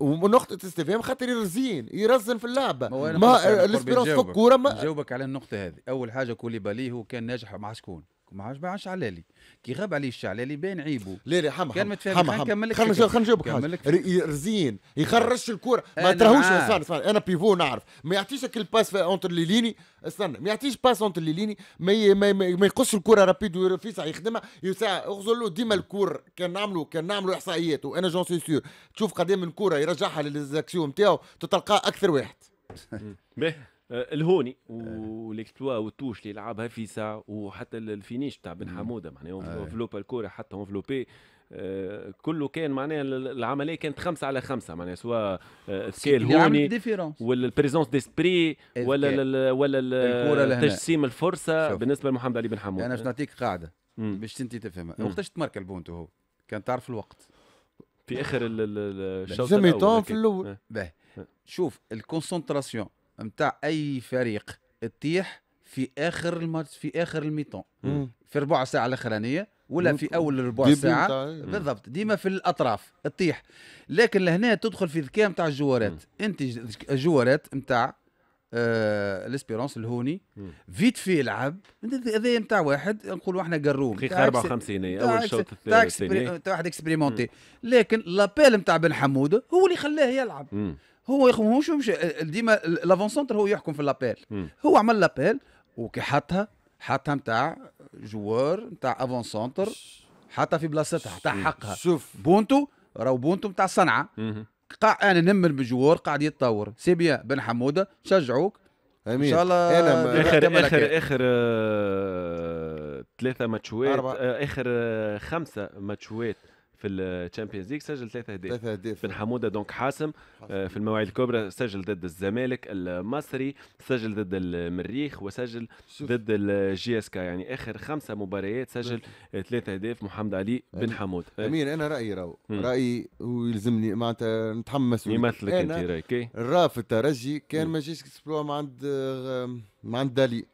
[SPEAKER 3] ونقطه استفهام خاطر يرزين يرزن في اللعبه ما الاسبيرونس فك كوره ما
[SPEAKER 2] جاوبك على النقطه هذه اول حاجه كوليبالي هو كان ناجح مع شكون ما عادش ما عادش علالي كي غاب عليه الشعلالي باين عيبه لا لا حما كان متفاهم حما نكمل لك خلينا خلينا نجاوبك
[SPEAKER 3] رزين يخرجش الكرة ما تراهوش اسمعني اسمعني انا بيفو نعرف ما يعطيش كل باس اونتر لي ليني استنى ما يعطيش باس اونتر لي ليني ما ما, ي... يقصش الكرة رابيد ويرفيسع يخدمها يساع اغزل له ديما الكور كان نعملوا كان نعملوا احصائيات وانا جون سي سور تشوف قدام الكرة يرجعها للزاكسيون نتاعو تتلقاه اكثر واحد
[SPEAKER 1] آه، الهوني آه. والاكسبلوا والتوش اللي في فيسا وحتى الفينيش تاع بن حموده معناها انفلوب آه. الكوره حتى فلوبي كله كان معناها العمليه كانت خمسه على خمسه معناها سواء سكيل هوني ولا البريزونس ديسبري إيه، ولا إيه. ولا تجسيم الفرصه شوف. بالنسبه لمحمد علي بن حمود انا باش نعطيك قاعده
[SPEAKER 2] باش انت تفهمها وقتاش تمارك البونتو هو كان تعرف الوقت في اخر الشوط الاول في الاول شوف الكونسنتراسيون نتاع اي فريق تطيح في اخر الماتش في اخر الميتون في ربع ساعه الاخرانيه ولا في اول ربع ساعه إيه. بالضبط ديما في الاطراف تطيح لكن لهنا تدخل في ذكاء نتاع الجوارات انت الجوارات نتاع آه الاسبيرونس الهوني فيت في يلعب هذا نتاع واحد نقولوا احنا قروم دقيقه 54 إيه، اول شوط الثاني واحد اكسبريمونتي لكن لابيل نتاع بن حموده هو اللي خلاه يلعب هو هو شو مش ديما لافون سونتر هو يحكم في لابيل هو عمل لابيل وكي حطها حطها نتاع جوار نتاع افون سونتر حطها في بلاصتها تاع حقها شوف بونتو راهو بونتو نتاع صنعة قاع انا نمل بجوار قاعد يتطور سي بيان بن حموده شجعوك امين ان شاء الله أنا اخر اخر اخر
[SPEAKER 1] آه ثلاثه ماتشوات آه اخر آه خمسه ماتشوات في الشامبيونز ليج سجل ثلاثة اهداف ثلاثة اهداف بن حموده دونك حاسم آه، في المواعيد الكبرى سجل ضد الزمالك المصري سجل ضد المريخ وسجل شوف. ضد الجي اس كا يعني اخر خمسة مباريات سجل ثلاثة اهداف محمد علي بن حمود إيه. امين انا رايي راهو رايي
[SPEAKER 3] ويلزمني معناتها نتحمس يمثلك انت إيه رايك الرافد الترجي كان ما جاش اكسبلوا مع عند مع عند دالي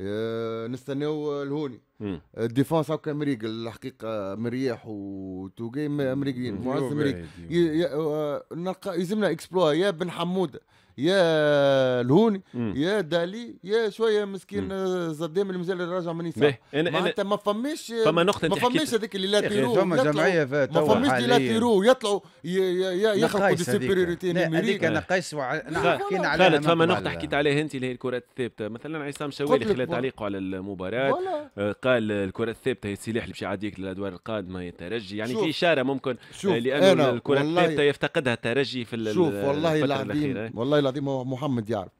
[SPEAKER 3] آه، نستناو الهوني الديفونس هكا امريكا الحقيقه مرياح وتوغي امريكيين معز امريكي آه، يلزمنا اكسبلوا يا بن حموده يا الهوني يا دالي يا شويه مسكين آه، زدام اللي مازال راجع من يسار معناتها ما فماش آه، فما نقطه ما فماش هذيك اللي لا تيرو فما جمعيه ما فماش اللي لا تيرو يطلعوا يخلقوا دي سوبريوريتي نيميريك انا قيس حكينا عليها خالد فما نقطه حكيت
[SPEAKER 1] عليها انت اللي هي الكرات الثابته مثلا عصام شوالي خلال تعليقه على المباراه آه، قال الكرة الثابته هي السلاح اللي باش يعديك للادوار القادمه يا الترجي يعني في اشاره ممكن لانه الكرة الثابته
[SPEAKER 3] يفتقدها الترجي في شوف والله العظيم والله العظيم هو محمد يعرف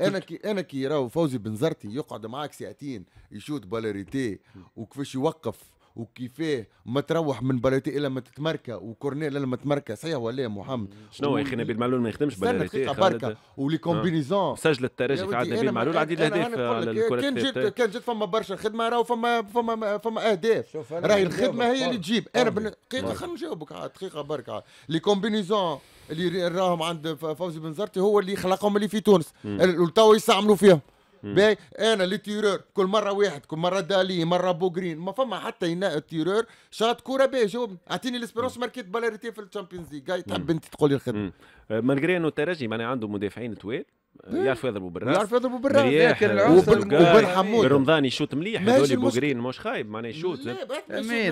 [SPEAKER 3] انا كي انا كي راهو فوزي بنزرتي يقعد معاك ساعتين يشوت بالاريتي وكيفاش يوقف وكيفاه ما تروح من بلاتي الا ما تتمركى وكورنيل الا ما تتمركى صحيح ولا يا محمد شنو يا اخي نبيل معلول ما يخدمش بلاتي بركه ولي كومبينيزون سجل الترجي عاد نبيل معلول عديد الاهداف على الكره كان جيت كان جيت فما برشا خدمه راهو فما فما فما اهداف راهي الخدمه هي اللي تجيب انا دقيقه نعم. خلينا نجاوبك دقيقه بركه لي كومبينيزون اللي راهم عند فوزي بن زرتي هو اللي خلقهم اللي في تونس وتوا يستعملوا فيهم باهي انا لي تيرور كل مره واحد كل مره دالي مره بوغرين ما فما حتى يناء التيرور شاط كوره باهي جاوبني اعطيني الاسبيرونس ماركيت بالاريتي في الشامبيونز ليغ تحب انت تقول لي الخدمه آه، مالغري انه الترجي معناها عنده مدافعين طويل يعرفوا يضربوا
[SPEAKER 1] بالراس يعرفوا يضربوا بالراس لكن العنصر وبن حمود رمضان يشوت مليح هذول بوغرين مش خايب معناه يشوت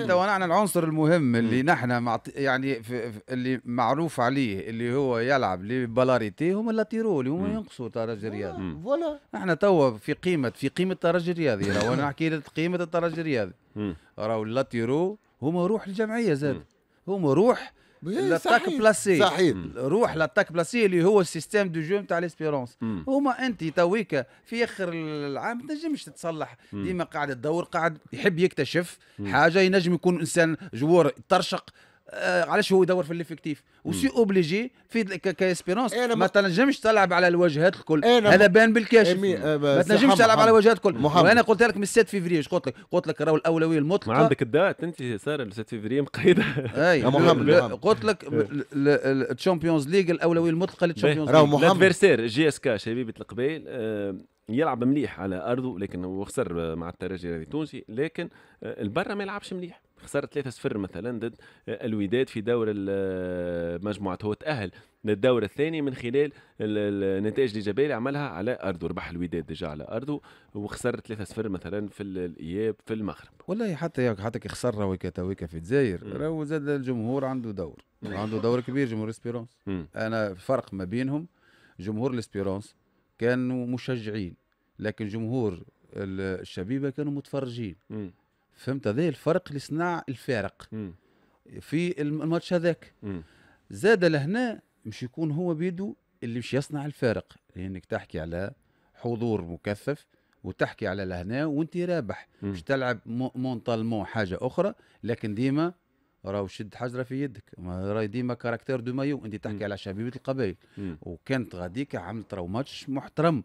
[SPEAKER 1] تو
[SPEAKER 2] نحن العنصر المهم اللي نحن يعني في اللي معروف عليه اللي هو يلعب لبلاريتي هما اللاتيرول هما ينقصوا الترجي الرياضي آه، فوالا نحن توا في قيمه في قيمه الترجي الرياضي انا نحكي لك قيمه الترجي الرياضي راهو اللاتيرو هما روح الجمعيه زاد هما روح لاتاك بلاسي صحيح روح لاتاك بلاسي اللي هو السيستم دو جو نتاع ليسبيرونس هما انت تويك في اخر العام تنجمش تتصلح mm. ديما قاعد تدور قاعد يحب يكتشف mm. حاجه ينجم يكون انسان جوار ترشق آه علاش هو يدور في الافكتيف وسي اوبليجي في كاسبيرونس ما, ما تنجمش تلعب على الواجهات الكل هذا بان بالكاشف آه، ما تنجمش تلعب على الواجهات الكل وانا قلت لك من 6 فيفري اش قلت لك قلت لك راهو الاولويه المطلقه ما عندك الدات انت ساره 6 فيفري مقيده اي قلت لك إيه. الشامبيونز ليغ الاولويه المطلقه إيه. للشامبيونز ليغ راهو محمد
[SPEAKER 1] جي اس كا شبيبه القبائل آه، يلعب مليح على ارضه لكن هو خسر مع الترجي التونسي لكن آه، البرا ما يلعبش مليح خسرت 3-0 مثلا ضد الوداد في دور مجموعة هو تأهل للدور الثاني من خلال النتائج الايجابيه اللي عملها على ارضه ربح الوداد ديجا على ارضه وخسر 3-0 مثلا في الاياب في المغرب
[SPEAKER 2] والله حتى حتى كي خسر ويكا تويكا في الجزائر راهو زاد الجمهور عنده دور عنده دور كبير جمهور الاسبيرونس انا الفرق ما بينهم جمهور الاسبيرونس كانوا مشجعين لكن جمهور الشبيبه كانوا متفرجين فهمت هذا الفرق اللي صنع الفارق في الماتش هذاك زاد لهنا مش يكون هو بيدو اللي مش يصنع الفارق لانك تحكي على حضور مكثف وتحكي على لهنا وانت رابح مش تلعب مونطالمون حاجه اخرى لكن ديما راهو شد حجره في يدك راهي ديما كاركتير دو مايو انت تحكي مم. على شبيبه القبائل وكانت غاديك عملت راهو ماتش محترم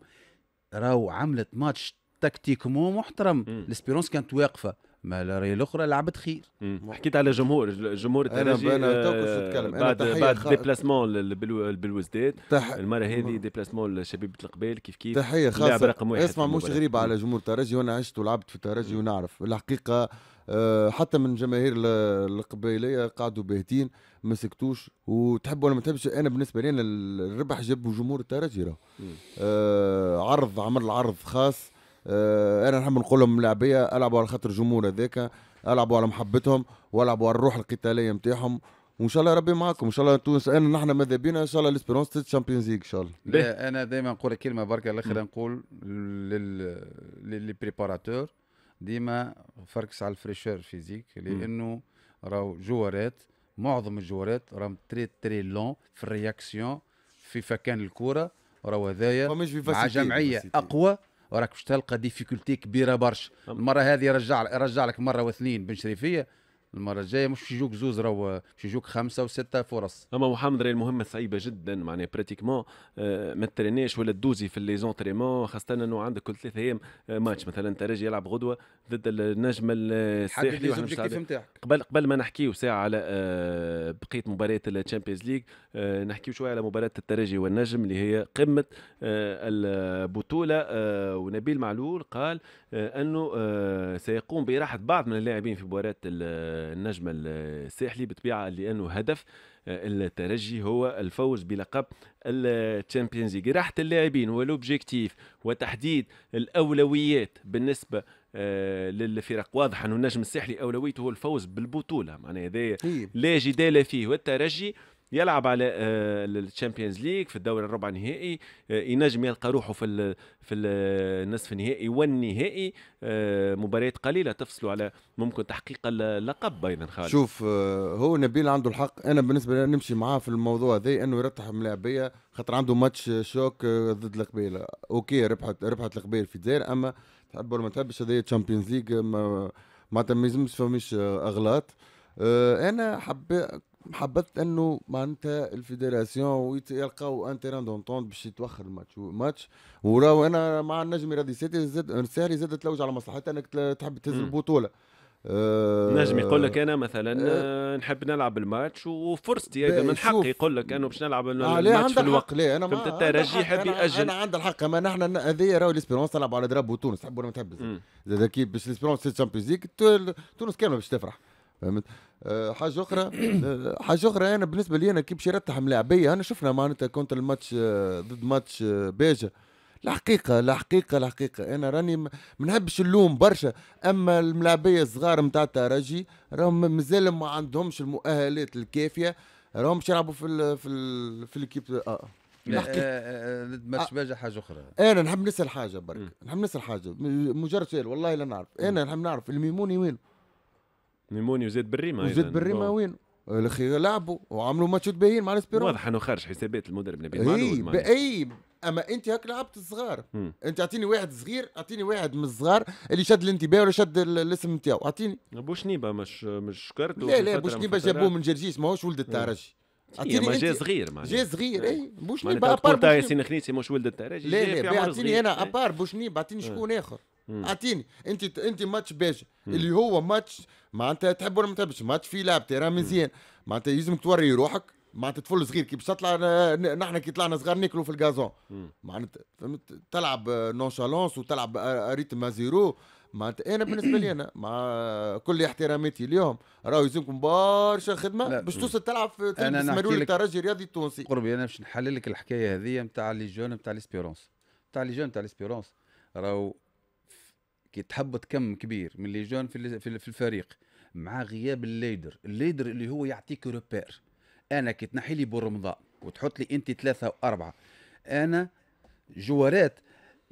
[SPEAKER 2] راهو عملت ماتش تكتيكمون محترم الاسبيرونس كانت واقفه ما الرياضة الاخرى لعبت خير حكيت على جمهور جمهور الترجي انا توك آه، انا بعد
[SPEAKER 3] بعد
[SPEAKER 1] ديبلاسمون بالوزداد تح... المره هذه ديبلاسمون لشبيبه القبائل كيف كيف تحيه خاصه رقم واحد اسمع مش غريبه على
[SPEAKER 3] جمهور الترجي وانا عشت ولعبت في الترجي ونعرف الحقيقه آه، حتى من جماهير القبيليه قعدوا باهتين ما سكتوش وتحب ولا ما تحبش انا بالنسبه لي الربح جابوا جمهور الترجي آه، عرض عمل عرض خاص آه، انا نحب نقول لهم لاعبيه العبوا على خاطر الجمهور هذاك العبوا على محبتهم والعبوا على الروح القتاليه نتاعهم وان شاء الله ربي معكم ان شاء الله تونس انا نحن ماذا بينا ان شاء الله الاسبيرونس تشامبيونز ليغ ان شاء الله
[SPEAKER 2] لا انا دائما نقول كلمه بركه على الاخر نقول للي بريباراتور ديما فركس على الفريشور فيزيك لانه راهو جوارات معظم الجوارات راهم تري تري لون في الرياكسيون في فكان الكره راهو هذايا مع جمعيه اقوى وراك باش تلقى ديفيكولتي كبيره برشا المره هذه رجع رجع لك مره واثنين بن شريفيه المره الجايه مش يجوك زوز راهو مش يجوك خمسه وسته فرص
[SPEAKER 1] اما محمد راهي المهمه صعيبه جدا معناها براتيكمون آه، ما تريناش ولا تدوزي في لي زونتريمون خاصه انه عندك كل ثلاث ايام ماتش آه، مثلا ترجي يلعب غدوه ضد النجم الساحلي قبل قبل ما نحكيو ساعه على آه، بقيه مباريات الشامبيونز ليج نحكيو شويه على مباراه الترجي والنجم اللي هي قمه البطوله ونبيل معلول قال انه سيقوم براحه بعض من اللاعبين في مباراه النجم الساحلي بطبيعة لانه هدف آه، الترجي هو الفوز بلقب الشامبيونز ليغ راحه اللاعبين والوبجيكتيف وتحديد الاولويات بالنسبه آه، للفرق واضح انه النجم الساحلي اولويته هو الفوز بالبطوله معناها هذا إيه. لا جدال فيه والترجي يلعب على آه، الشامبيونز ليج في الدوري الربع النهائي آه، ينجم يلقى روحه في في النصف النهائي والنهائي آه، مباريات قليله تفصلوا على ممكن تحقيق اللقب ايضا خالد شوف
[SPEAKER 3] هو نبيل عنده الحق انا بالنسبه لي نمشي معاه في الموضوع هذا انه يرتاح ملاعبيه خاطر عنده ماتش شوك ضد القبيله اوكي ربحت ربحت القبيله في الجزائر اما تحب ولا ما تحبش هذه الشامبيونز ليج معناتها ما يلزمش فماش اغلاط انا حبيت حبت انه معناتها الفيدراسيون يلقاو ان تيران دونتون باش يتوخر الماتش الماتش وراو انا مع النجم رادي سيتي زاد ساري زاد تلوج على مصلحتها انك تحب تهز البطوله أه نجم يقول لك
[SPEAKER 1] انا مثلا أه, آه، نحب نلعب الماتش وفرصتي هذا من حقي يقول لك انا باش نلعب الماتش في الوقت لا انا فهمت الترجي يحب ياجل انا عندي الحق
[SPEAKER 3] ما نحن هذه راهو ليسبيرونس تلعب على دراب وتونس تحب ولا ما تحب زاد كي باش ليسبيرونس تشامبيونز ليغ تونس كامله باش تفرح فهمت آه، حاجه اخرى آه، حاجه اخرى انا بالنسبه لي انا كي باش يرتح ملاعبيه انا شفنا معناتها كونتر الماتش آه، ضد ماتش باجه الحقيقه الحقيقه الحقيقه انا راني ما نحبش اللوم برشا اما الملاعبيه الصغار نتاع الترجي راهم مازال ما عندهمش المؤهلات الكافيه راهم باش يلعبوا في الـ في الـ في الكيب اه
[SPEAKER 2] ضد ماتش باجا حاجه اخرى
[SPEAKER 3] انا نحب نسال حاجه برك نحب نسال حاجه مجرد سؤال والله لا نعرف انا نحب نعرف الميموني وينه نيموني وزيد بريمه وزيد بريمه وين الاخي لعبوا وعملوا ماتشات باهيين مع الاسبيرو واضح انه خارج حسابات المدرب نبيل مانو اي اما انت هاك لعبت الصغار انت اعطيني واحد صغير اعطيني واحد من الصغار اللي شد الانتباه ولا شد الاسم نتاعو اعطيني بوشنيبه مش مش كارت لا لا بوشنيبه جابوه من جرجيس ماهوش ولد الترجي إيه، اعطيني ما جا صغير معناها جا صغير اي بوشنيبه ابار قلت ياسين خنيسي مش ولد الترجي لا لا اعطيني انا إيه. ابار بوشنيبه اعطيني شكون اخر اعطيني انت انت ماتش باجي اللي هو ماتش معناتها تحب ولا ما تحبش ماتش في لعب تيران مزيان معناتها يلزمك توري روحك معناتها طفل صغير كي باش تطلع نحن كي طلعنا صغار ناكلوا في الغازون معناتها تلعب نونشالونس وتلعب ريتم زيرو معناتها انا بالنسبه لي انا (clears throat) مع كل احتراماتي اليوم راهو يلزمكم برشا خدمه باش توصل تلعب في تمارين الترجي الرياضي التونسي قربي انا باش نحلل لك الحكايه هذه نتاع لي جون نتاع ليسبيرونس نتاع لي جون
[SPEAKER 2] نتاع ليسبيرونس راهو تحبط كم كبير من اللي جون في في الفريق مع غياب الليدر الليدر اللي هو يعطيك روبير انا كي تنحي لي بورمضاء وتحط لي انت ثلاثه واربعه انا جوارات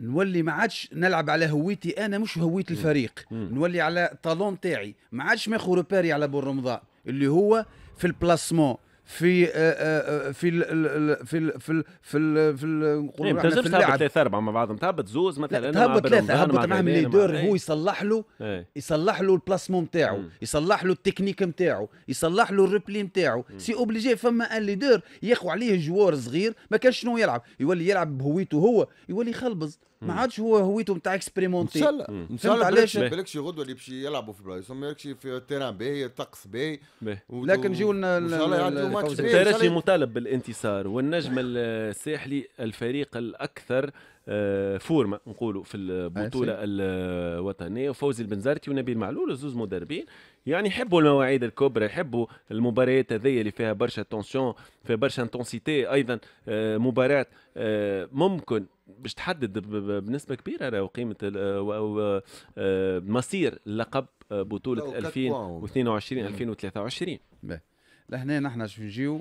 [SPEAKER 2] نولي ما عادش نلعب على هويتي انا مش هويه الفريق مم. نولي على طالون تاعي ما عادش ماخذ روبيري على بورمضاء اللي هو في البلاسمون في في في في في في في في ال ما تنجمش تهبط
[SPEAKER 1] ثلاثة أربعة مع بعضهم تهبط زوز مثلا تهبط ثلاثة هبط معهم لي هو إيه. يصلح
[SPEAKER 2] له إيه. يصلح له البلاسمون نتاعو يصلح له التكنيك نتاعو يصلح له الريبلي نتاعو سي اوبليجي فما ان ليدور دور ياخو عليه جوار صغير ما كانش شنو يلعب يولي يلعب بهويته هو يولي يخلبز ما عادش هو هويته نتاع اكسبريمونتي ان شاء الله ان شاء الله
[SPEAKER 3] بالكش غدوه اللي باش يلعبوا في ما يكش في تيران باهي الطقس باهي لكن نجيو ان شاء الله يعطيو ماتش
[SPEAKER 1] مطالب بالانتصار والنجم الساحلي الفريق الاكثر آه، فورما نقولوا في البطوله الوطنيه وفوزي البنزرتي ونبيل معلول زوز مدربين يعني يحبوا المواعيد الكبرى يحبوا المباريات هذيا اللي فيها برشا تونسيون فيها برشا انتونسيتي ايضا آه، مباراه آه، ممكن باش تحدد بنسبه كبيره راهو قيمه مصير لقب بطوله 2022 2023 لهنا نحن باش نجيو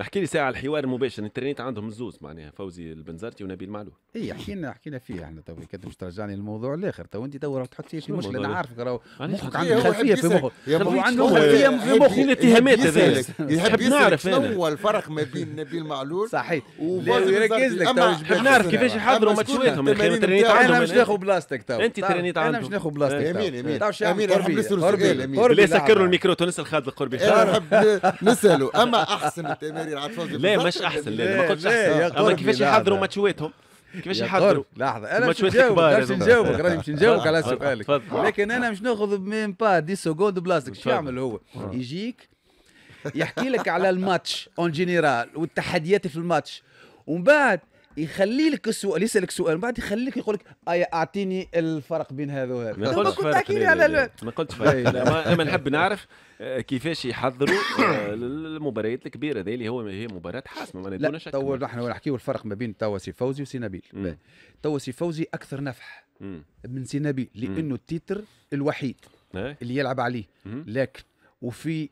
[SPEAKER 1] احكي لي ساعه الحوار المباشر الترينيت عندهم الزوز معناها فوزي البنزرتي ونبيل
[SPEAKER 2] معلول اي حكينا حكينا فيه احنا تو كنت باش ترجعني للموضوع الاخر تو انت تو راح تحط فيه شي مشكله انا عارفك راهو مخك عنده خلفيه في مخه عنده خلفيه في مخه الاتهامات يحب نعرف شنو الفرق
[SPEAKER 3] ما بين نبيل معلول صحيح وفوزي يركز لك تو نعرف كيفاش يحضروا ماتشاتهم انا مش ناخذ بلاستيك تو انت ترينيت عندهم انا مش ناخذ بلاستيك امين امين امين قربي قربي لا سكر له الميكرو
[SPEAKER 1] تونس الخالد القربي نسالوا اما احسن التمارين التحرير يلعب فوز لا مش احسن لا, لا ما قلتش احسن اما كيفاش يحضروا ماتشواتهم
[SPEAKER 2] كيفاش يحضروا لحظه انا مش نجاوبك باش نجاوبك راني مش نجاوبك على سؤالك لكن انا مش ناخذ ميم با دي سكوند بلاصتك شو يعمل هو آه. يجيك يحكي لك على الماتش اون جينيرال والتحديات في الماتش ومن بعد يخلي لك السؤال يسالك سؤال بعد يخليك يقول لك آية، اعطيني الفرق بين هذا وهذا ما قلتش فرق ما قلتش فرق يعني
[SPEAKER 1] انا (laughs) أيوة. نحب نعرف آه، كيفاش يحضروا آه، المباريات الكبيره هذه اللي هو هي مباراه حاسمه ما دون شك تو
[SPEAKER 2] نحن نحكيو الفرق ما بين توا سي فوزي وسي نبيل توا سي فوزي اكثر نفح من سي نبيل لانه التيتر الوحيد إيه. اللي يلعب عليه لكن وفي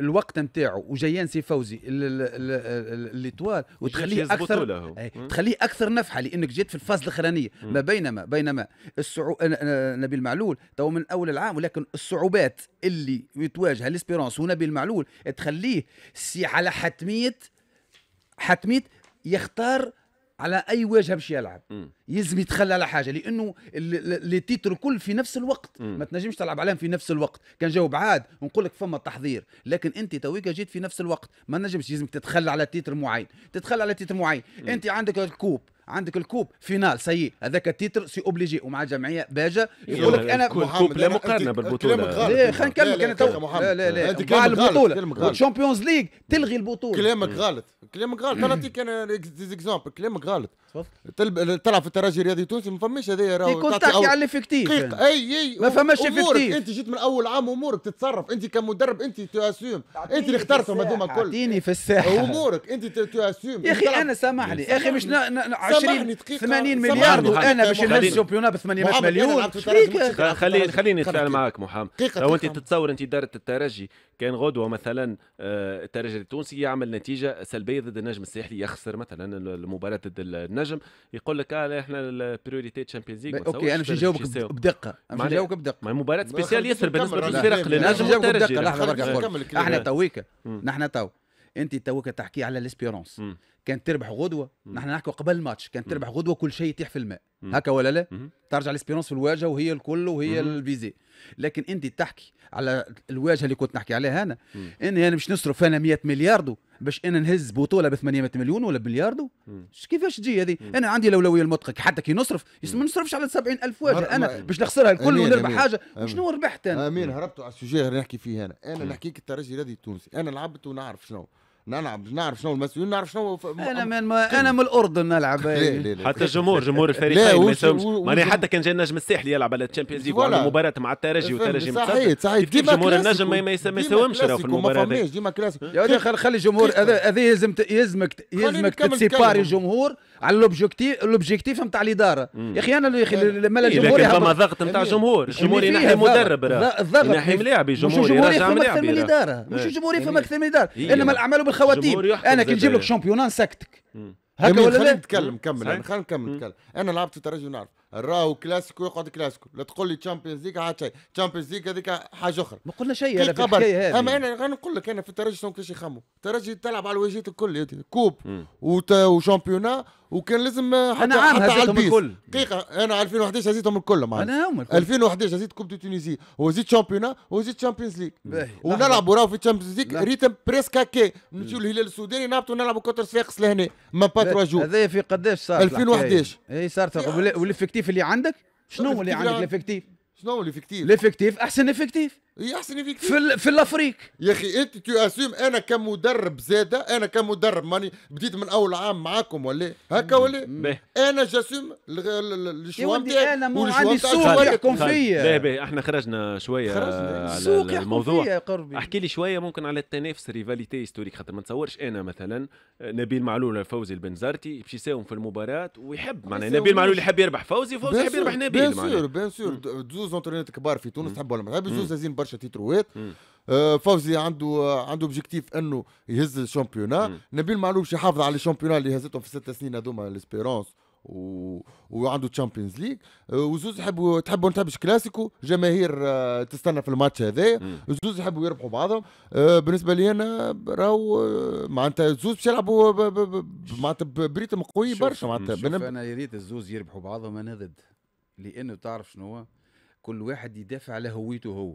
[SPEAKER 2] الوقت نتاعو وجيان سي فوزي اللي طوال وتخليه اكثر تخليه اكثر نفحه لانك جيت في الفاز الاخرانيه ما بينما بينما السعو... نبيل معلول تو من اول العام ولكن الصعوبات اللي يتواجهها ليسبيرونس ونبيل معلول تخليه على حتميه حتميه يختار على اي واجهه باش يلعب يلزم يتخلى على حاجه لانه لي تيتر الكل في نفس الوقت ما تنجمش تلعب عليهم في نفس الوقت كان جاوب عاد ونقول لك فما تحضير لكن انت تويكا جيت في نفس الوقت ما نجمش يلزمك تتخلى على تيتر معين تتخلى على تيتر معين انت عندك الكوب عندك الكوب فينال سي هذاك التيتر سي اوبليجي ومع جمعيه باجه يقول لك انا كوب لا مقارنه بالبطوله لا خلينا نكمل انا تو لا لا لا مع البطوله
[SPEAKER 3] والشامبيونز ليج تلغي البطوله كلامك غلط كلامك غلط انا نعطيك انا ديزيكزامبل كلامك غلط تلعب في الترجي الرياضي التونسي ما فماش هذايا راهو كنت تحكي على الافكتيف اي اي ما فماش افكتيف انت جيت من اول عام امورك تتصرف انت كمدرب انت تو اسيوم انت اللي اخترتهم هذوما الكل اعطيني في الساحه امورك انت تو اسيوم يا اخي انا سامحني يا اخي مش 20 80 مليار وانا باش نهز الشامبيونات ب 800 مليون خليني خليني نتفاعل معاك محمد لو انت
[SPEAKER 1] تتصور انت دارت الترجي كان غدوه مثلا الترجي التونسي يعمل نتيجه سلبيه ضد النجم الساحلي يخسر مثلا المباراه ضد النجم يقول لك اه احنا البريوريتي تشامبيونز ليغ اوكي انا باش نجاوبك بدقه باش نجاوبك بدقه ما مباراه سبيسيال ياسر بالنسبه للفرق للنجم الترجي احنا تويك
[SPEAKER 2] نحن تو انت توك تحكي على الاسبيرونس كانت تربح غدوه نحن نحكي قبل الماتش كانت تربح غدوه كل شيء يطيح في الماء هكا ولا لا ترجع لسبيرونس في الواجهه وهي الكل وهي الفيزي لكن انت تحكي على الواجهه اللي كنت نحكي عليها انا اني يعني انا مش نصرف انا 100 ملياردو باش انا نهز بطوله ب 800 مليون ولا بمليار كيفاش تجي هذه انا عندي الاولويه المطلقه حتى كي نصرف ما نصرفش على 70 الف واجهه انا باش نخسرها الكل ونربح حاجه شنو ربحت انا امين هربتوا على السوجي نحكي
[SPEAKER 3] فيه انا انا نحكيك الترجي الذي التونسي انا لعبت ونعرف شنو نلعب نعرف شنو المسؤول نعرف شنو ف... انا من ما... انا من الاردن نلعب حتى الجمهور جمهور الفريقين ما يساومش معناها
[SPEAKER 1] حتى كان جاي النجم الساحلي يلعب على الشامبيونز ليغ ولا مباراه مع
[SPEAKER 3] الترجي والترجي صحيح صحيح ديما جمهور النجم ما يساومش راهو في المباراه ديما كلاسيك يا
[SPEAKER 2] خلي الجمهور هذا هذا يلزم يلزمك يلزمك تسيباري الجمهور على الاوبجيكتيف الاوبجيكتيف نتاع الاداره يا اخي انا يا اخي لما الجمهور لكن فما ضغط نتاع الجمهور الجمهور ينحي
[SPEAKER 3] مدرب ينحي ملاعبي الجمهور يرجع ملاعبي الاداره إيه. مش الجمهور يفهم
[SPEAKER 2] اكثر من الاداره إيه. انما الاعمال بالخواتيم انا كي نجيب لك شامبيونان نسكتك
[SPEAKER 3] هكا ولا لا؟ نتكلم كمل خلينا نكمل نتكلم انا لعبت في الترجي ونعرف راهو كلاسيكو يقعد كلاسيكو لا تقول لي تشامبيونز ليغ عاد شيء تشامبيونز ليغ هذيك حاجه اخرى ما قلنا شيء انا في الحكايه اما انا غنقول لك انا في الترجي شنو كيش يخموا الترجي تلعب على الواجهات الكل كوب وت... وشامبيونا وكان لازم حتى انا عام هزيتهم الكل دقيقه انا 2011 هزيتهم الكل معنا انا هم 2011 هزيت كوب دي تونيزي وهزيت شامبيونا وهزيت شامبيونز ليغ ونلعبوا راهو في تشامبيونز ليغ ريتم بريسكا كي نمشيو للهلال السوداني نهبطوا نلعبوا كونتر صفاقس لهنا ما با توا جور هذايا في قداش صار 2011 اي صارت والافكتيف الافكتيف اللي عندك شنو هو اللي عندك الافكتيف شنو هو الافكتيف الافكتيف احسن افكتيف يحسن فيك في في الافريك يا اخي انت تو اسيوم انا كمدرب زاده انا كمدرب ماني بديت من اول عام معاكم ولا إيه؟ هكا ولا إيه؟ انا جاسوم الشوا نتاعي انا مو عندي السوق يحكم فيا باهي
[SPEAKER 1] باهي احنا خرجنا شويه خرجنا. على الموضوع احكي لي شويه ممكن على التنافس ريفاليتي هيستوريك خاطر ما نتصورش انا مثلا نبيل معلول فوزي البنزرتي باش يساوم في المباراه ويحب معناها نبيل معلول يحب يربح فوزي فوزي يحب يربح نبيل بيان سور بيان سور
[SPEAKER 3] زوز اونترينات كبار في تونس تحب ولا ما تحبش زوز برشا تيتروات آه، فوزي عنده عنده اوبجيكتيف انه يهز الشامبيونا نبيل معلوش يحافظ على الشامبيونا اللي هزتهم في ست سنين هذوما الاسبيرونس و... وعنده تشامبيونز آه، ليغ وزوز يحبوا تحبوا تحبش كلاسيكو جماهير آه، تستنى في الماتش هذايا زوز يحبوا يربحوا بعضهم بالنسبه لي انا راهو معناتها زوز باش يلعبوا معناتها بريتم قوي برشا معناتها شوف انا
[SPEAKER 2] يا ريت الزوز يربحوا بعضهم انا ضد لانه تعرف شنو هو كل واحد يدافع على هويته هو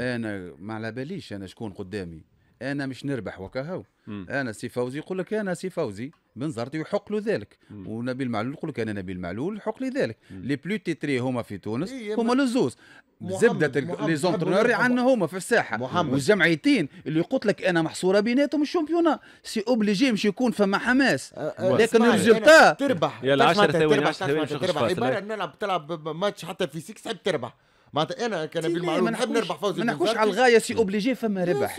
[SPEAKER 2] انا ما على باليش انا شكون قدامي انا مش نربح وكهو انا سي فوزي يقول لك انا سي فوزي بن زرتي يحق له ذلك مم. ونبيل معلول يقول لك انا نبيل معلول يحق لي ذلك لي بلو تيتري هما في تونس إيه هما لزوز زبده لي زونترونور عندنا هما في الساحه محمد. والجمعيتين اللي قلت لك انا محصوره بيناتهم الشامبيونا سي اوبليجي مش يكون فما حماس أه, أه، لكن الريزلتا تربح يا العشرة ثواني تربح تربح عباره نلعب
[SPEAKER 3] تلعب ماتش حتى في 6 تربح معناتها انا كان بالمعروف نحب نربح فوز ما نحكوش على الغايه
[SPEAKER 2] سي اوبليجي فما ربح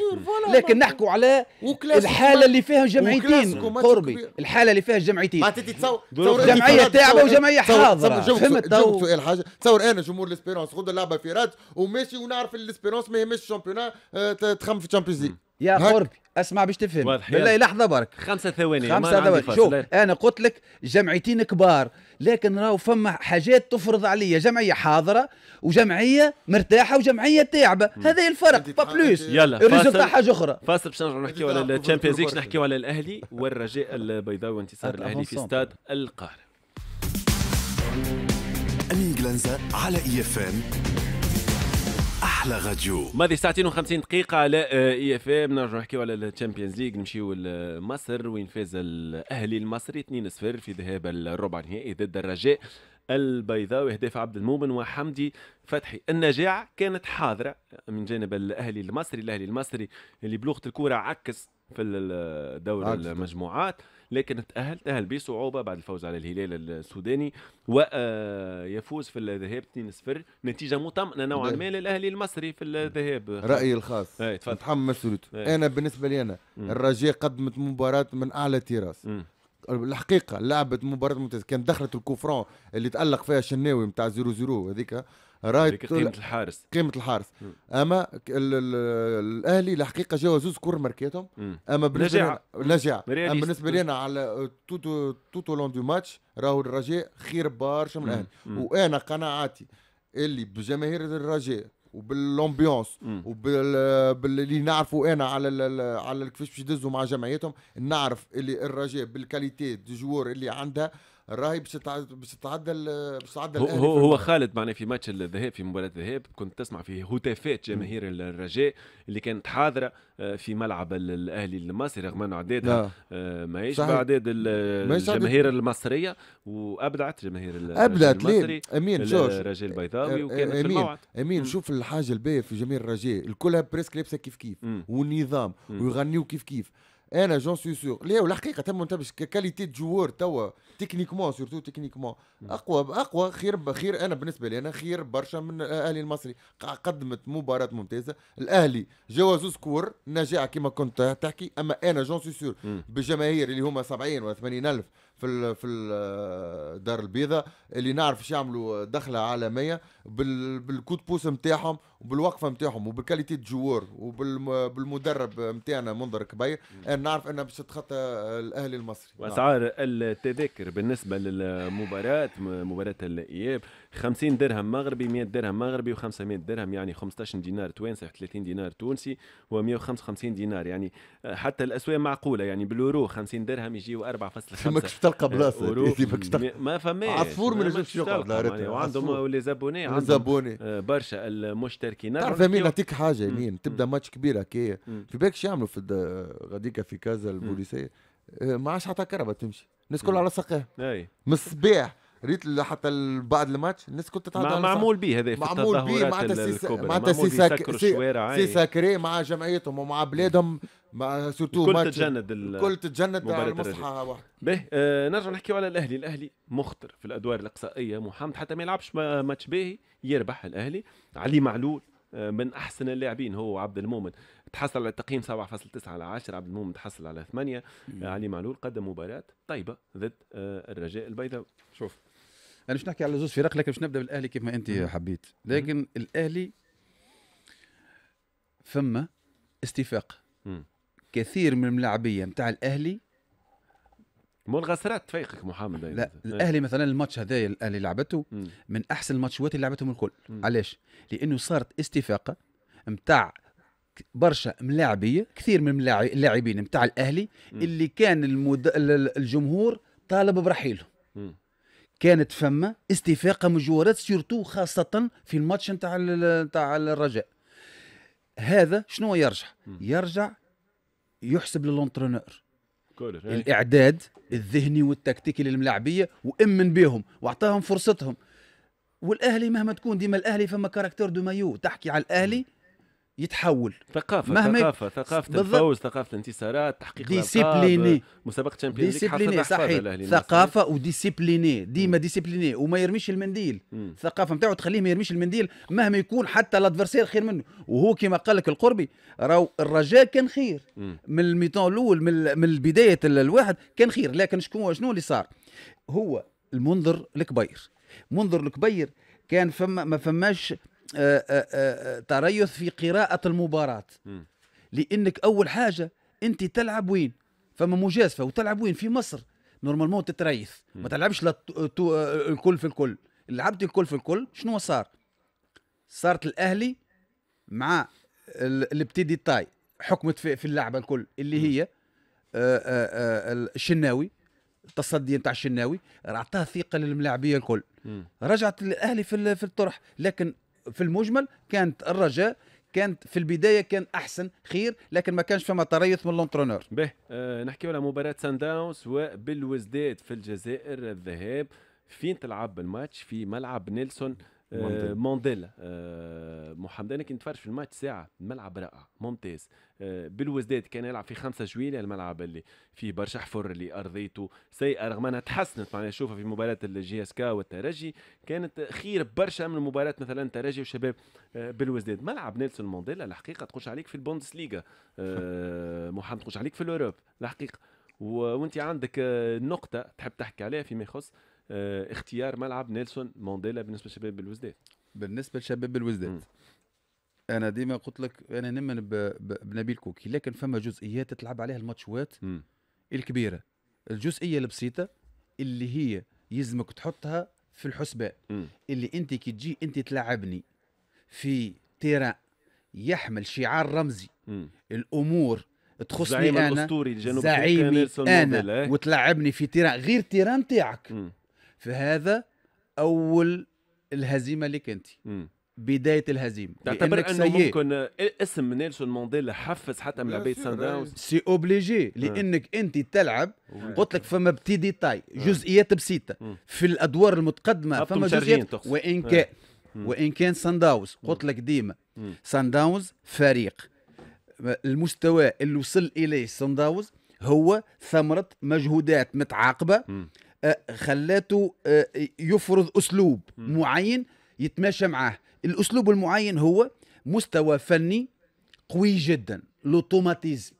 [SPEAKER 2] لكن نحكوا على الحاله اللي فيها جمعيتين قربي الحاله اللي فيها جمعيتين معناتها تصور جمعيه تاعبه وجمعيه حاضره فهمت تو سؤال حاجه
[SPEAKER 3] تصور انا جمهور الاسبيرونس خذ اللعبه في رات وماشي ونعرف الاسبيرونس ما يهمش الشامبيونان آه، تخم في الشامبيونز ليج يا قربي اسمع باش
[SPEAKER 2] تفهم بالله لحظه برك
[SPEAKER 3] خمسة ثواني خمسة ثواني شوف
[SPEAKER 2] انا قلت لك جمعيتين كبار لكن راهو فما حاجات تفرض عليا جمعيه حاضره وجمعيه مرتاحه وجمعيه تاعبه هذا الفرق با بلوس يلا الريزلت حاجه اخرى
[SPEAKER 1] فاصل باش نرجعوا نحكيو على الشامبيونز ليغ نحكيو على الاهلي والرجاء البيضاوي وانتصار الاهلي في استاد القاهره امين على اي اف ام احلى غديو ماضي ساعتين و50 دقيقه على اي اف ام نرجعوا نحكيو على الشامبيونز ليغ نمشيو لمصر وين فاز الاهلي المصري 2-0 في ذهاب الربع النهائي ضد الرجاء البيضاء اهداف عبد المؤمن وحمدي فتحي النجاعة كانت حاضرة من جانب الأهلي المصري الأهلي المصري اللي بلوغة الكرة عكس في الدوري المجموعات لكن تأهل تأهل بصعوبة بعد الفوز على الهلال السوداني ويفوز في الذهاب 2-0 نتيجة مطمئنة نوعا ما للأهلي المصري في الذهاب رأيي الخاص إيه،
[SPEAKER 3] متحمس إيه. أنا بالنسبة لي أنا الرجاء قدمت مباراة من أعلى تراس الحقيقه لعبت مباراه ممتازه كانت دخلت الكوفرون اللي تالق فيها الشناوي نتاع 0 0 هذيك رايت قيمه الحارس قيمه الحارس اما الاهلي الحقيقه جاوا زوز كور ماركيتهم اما بالنسبه نجاعه اما بالنسبه لنا على توتو توتو لون دو ماتش راهو الرجاء خير برشا من الاهلي وانا قناعاتي اللي بجماهير الرجاء وبالامبيونس وباللي نعرفوا انا على الـ على كيفاش باش يدزوا مع جمعيتهم نعرف اللي الرجاء بالكاليتي دي جوار اللي عندها الراهي باش تتعدى باش تتعدى هو هو, هو
[SPEAKER 1] خالد معنا في ماتش الذهاب في مباراه الذهاب كنت تسمع فيه هتافات جماهير الرجاء اللي كانت حاضره آه، في ملعب الاهلي المصري رغم انه عددها آه، ما يشبع عدد الجماهير المصريه وابدعت جماهير ابدعت ليه امين جورج الرجاء البيضاوي آه، وكانت في الموعد
[SPEAKER 3] امين شوف الحاجه الباهيه في جماهير الرجاء الكلها بريسك لابسه كيف كيف والنظام ويغنيوا كيف كيف انا جون سو سور لا والحقيقه تم انت كاليتي جوور توا تكنيكمون سورتو تكنيكمون اقوى اقوى خير خير انا بالنسبه لي انا خير برشا من الاهلي المصري قدمت مباراه ممتازه الاهلي جوا زوز كور نجاعه كما كنت تحكي اما انا جون سو سور بالجماهير اللي هما 70 ولا 80 الف في في الدار آه، البيضاء اللي نعرف ايش يعملوا آه، دخله عالميه بالكود بوس نتاعهم وبالوقفه نتاعهم وبالكاليتي جوار وبالمدرب نتاعنا منظر كبير انا نعرف انها باش تتخطى آه، الاهلي المصري واسعار
[SPEAKER 1] نعم. التذاكر بالنسبه للمباراه مباراه الاياب 50 درهم مغربي 100 درهم مغربي و500 درهم يعني 15 دينار تونسي 30 دينار تونسي و155 دينار يعني آه، حتى الاسواق معقوله يعني بالورو 50 درهم يجيو 4.5 ماكش تلقى آه، بلاصه ما فماش عصفور ما نجمش يقعد وعندهم لي زابوني عندهم زابوني آه، برشا المشتركين نعم، تعرف مين نعطيك
[SPEAKER 3] حاجه يمين تبدا ماتش كبير هكايا في بالكش يعملوا في غاديكا في كازا البوليسيه ما عادش حتى كهرباء تمشي الناس كلها على ساقيها اي من الصباح ريت حتى بعد الماتش الناس كنت تتعدى معمول به هذا معمول به معناتها سي مع سي ساكري مع جمعيتهم ومع بلادهم مع سورتو كل تتجند الكل تتجند على المصلحه
[SPEAKER 1] به آه نرجع نحكيو على الاهلي الاهلي مخطر في الادوار الاقصائيه محمد حتى ما يلعبش ماتش باهي يربح الاهلي علي معلول آه، من احسن اللاعبين هو عبد المؤمن تحصل على تقييم 7.9 على 10 عبد المؤمن تحصل على 8 علي معلول قدم مباراه طيبه ضد آه، الرجاء البيضاوي شوف
[SPEAKER 2] انا يعني مش نحكي على زوز فرق لكن مش نبدا بالاهلي كيف ما انت حبيت لكن الاهلي فما استفاق كثير من الملاعبيه نتاع الاهلي منغسرات تفيقك محمد لا إيه. الاهلي مثلا الماتش هذايا الاهلي لعبته من احسن الماتشات اللي لعبتهم الكل علاش لانه صارت استفاقه نتاع برشا ملاعبيه كثير من اللاعبين نتاع الاهلي اللي كان المد... الجمهور طالب برحيلهم كانت فما استفاقه مجوارات سيرتو خاصه في الماتش نتاع نتاع الرجاء هذا شنو يرجع يرجع يحسب للونترونور إيه. الاعداد الذهني والتكتيكي للملاعبيه وامن بهم واعطاهم فرصتهم والاهلي مهما تكون ديما الاهلي فما كاركتير دو مايو تحكي على الاهلي يتحول ثقافة مهما ثقافة ثقافة الفوز
[SPEAKER 1] ثقافة الانتصارات
[SPEAKER 2] تحقيق ديسيبليني مسابقة تشامبيونز ديسيبليني صحيح ثقافة وديسيبليني ديما ديسيبليني وما يرميش المنديل الثقافة نتاعو تخليه ما يرميش المنديل مهما يكون حتى الادفرسير خير منه وهو كما قال لك القربي راهو الرجاء كان خير م. من الميتون الاول من, من بداية الواحد كان خير لكن شكون شنو اللي صار هو المنظر الكبير منظر الكبير كان فما ما فماش آه، آه، آه، تريث في قراءه المباراه م. لانك اول حاجه انت تلعب وين فما مجازفه وتلعب وين في مصر نورمالمون تتريث ما تلعبش الكل في الكل لعبت الكل في الكل شنو صار صارت الاهلي مع الابتدي تاي حكمت في اللعبه الكل اللي هي الشناوي التصدي نتاع الشناوي اعطاها ثقه للملاعبيه الكل رجعت الاهلي في الطرح لكن في المجمل كانت الرجاء كانت في البدايه كان احسن خير لكن ما كانش فما تريث من لونترونور به
[SPEAKER 1] آه نحكيو على مباراه سان داونز وبالوزداد في الجزائر الذهاب فين تلعب الماتش في ملعب نيلسون آه، مونديل آه، محمد انا كنت نتفرج في الماتش ساعه ملعب رائع ممتاز آه، بالوزداد كان يلعب في 5 جويلية الملعب اللي فيه برشا حفر اللي ارضيته سيئه رغم انها تحسنت معناها شوفها في مباراه الجي اس كا والترجي كانت خير برشا من مباراه مثلا الترجي وشباب بالوزداد ملعب نيلسون مونديلا الحقيقه تخش عليك في البوندس ليغا (laughs) محمد تخش عليك في الاوروب الحقيقه وانت عندك نقطة تحب تحكي عليها فيما يخص آه،
[SPEAKER 2] اختيار ملعب نيلسون مانديلا بالنسبه لشباب بالوزداد بالنسبه لشباب بالوزداد انا ديما قلت لك انا نمن بنبيل كوكي لكن فما جزئيات تلعب عليها الماتشوات الكبيره الجزئيه البسيطه اللي هي يلزمك تحطها في الحسبان اللي انت كي تجي انت تلعبني في تيران يحمل شعار رمزي م. الامور تخصني انا الاسطوري زعيمي انا وتلعبني في تيران غير تيران تاعك فهذا اول الهزيمه اللي انت بدايه الهزيمه تعتبر انه سيئ. ممكن اسم نيلسون مانديلا حفز حتى من لعبيه سان داونز سي اوبليجي لانك انت تلعب قلت لك فما بتي ديتاي جزئيات بسيطه في الادوار المتقدمه فما جزئيات وان كان وان كان سان داونز قلت لك ديما سان داونز فريق المستوى اللي وصل اليه سان داونز هو ثمره مجهودات متعاقبه آه، خلاته آه، يفرض اسلوب معين يتماشى معاه الاسلوب المعين هو مستوى فني قوي جدا لوتوماتيزم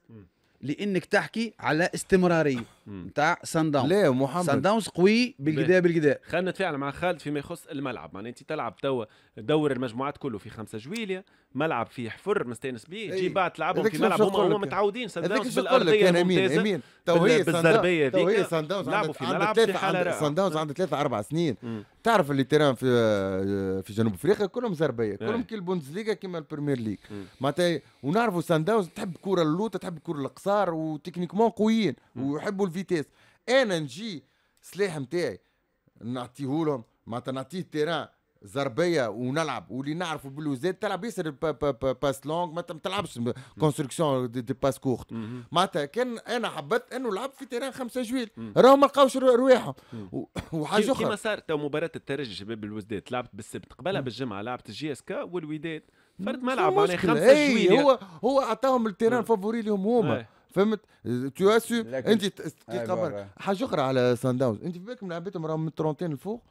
[SPEAKER 2] لانك تحكي على استمراريه نتاع سان داونز لا محمد سان داونز قوي بالقدا بالقدا
[SPEAKER 1] خلينا نتفاعل مع خالد فيما يخص الملعب معناها انت تلعب توا دور المجموعات كله في 5 جويليا ملعب فيه حفر مستانس بيه تجي إيه. بعد تلعبهم في ملعب هما هم متعودين سان داونز بالارضيه الممتازه امين امين بالزربيه هذيك سان داونز لعبوا في ملعب في سان
[SPEAKER 3] داونز عنده ثلاثة أربع سنين تعرف اللي تيران في في جنوب افريقيا كلهم زربيه إيه. كلهم كي البوندسليغا كيما البريمير ليغ معناتها ونعرفوا سان داونز تحب كره اللوطه تحب كره القصار وتكنيكمون قويين ويحبوا فيتيس انا نجي سلاح نتاعي نعطيهولهم معناتها نعطيه تيران زربيه ونلعب واللي نعرفوا بالوزاد تلعب ياسر با با با باس لونغ ما تلعبش كونستركسيون دي, دي باس كورت معناتها كان انا حبيت انه لعب في تيران 5 جويل راهو ما لقاوش رواحهم وحاجه اخرى كيما
[SPEAKER 1] صارت مباراه الترجي شباب الوزداد لعبت بالسبت قبلها بالجمعه لعبت الجي اس كا والوداد فرد ملعب عليه 5 جويل هو
[SPEAKER 3] هو عطاهم التيران فافوري لهم هما فهمت تو اسو انت أيوة، أيوة. حاجه اخرى على سان داونز انت في بالك من لعبتهم راهم من الترونتين الفوق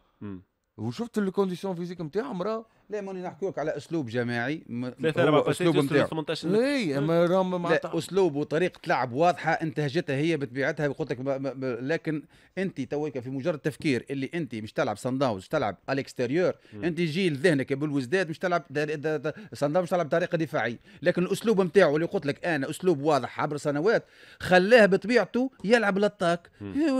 [SPEAKER 3] وشفت الكونديسيون فيزيك نتاعهم راه لا ماني نحكي لك على اسلوب جماعي
[SPEAKER 2] ثلاثة أربعة اسلوب 18 اي لا اسلوب وطريقة لعب واضحة انتهجتها هي بطبيعتها قلت لك لكن انت تويك في مجرد تفكير اللي انت مش تلعب صن داونز مش تلعب الاكستيريور انت جيل ذهنك بالوزداد مش تلعب صن داونز تلعب بطريقة دفاعية لكن الاسلوب نتاعو اللي قلت لك انا اسلوب واضح عبر سنوات خلاه بطبيعته يلعب للطاك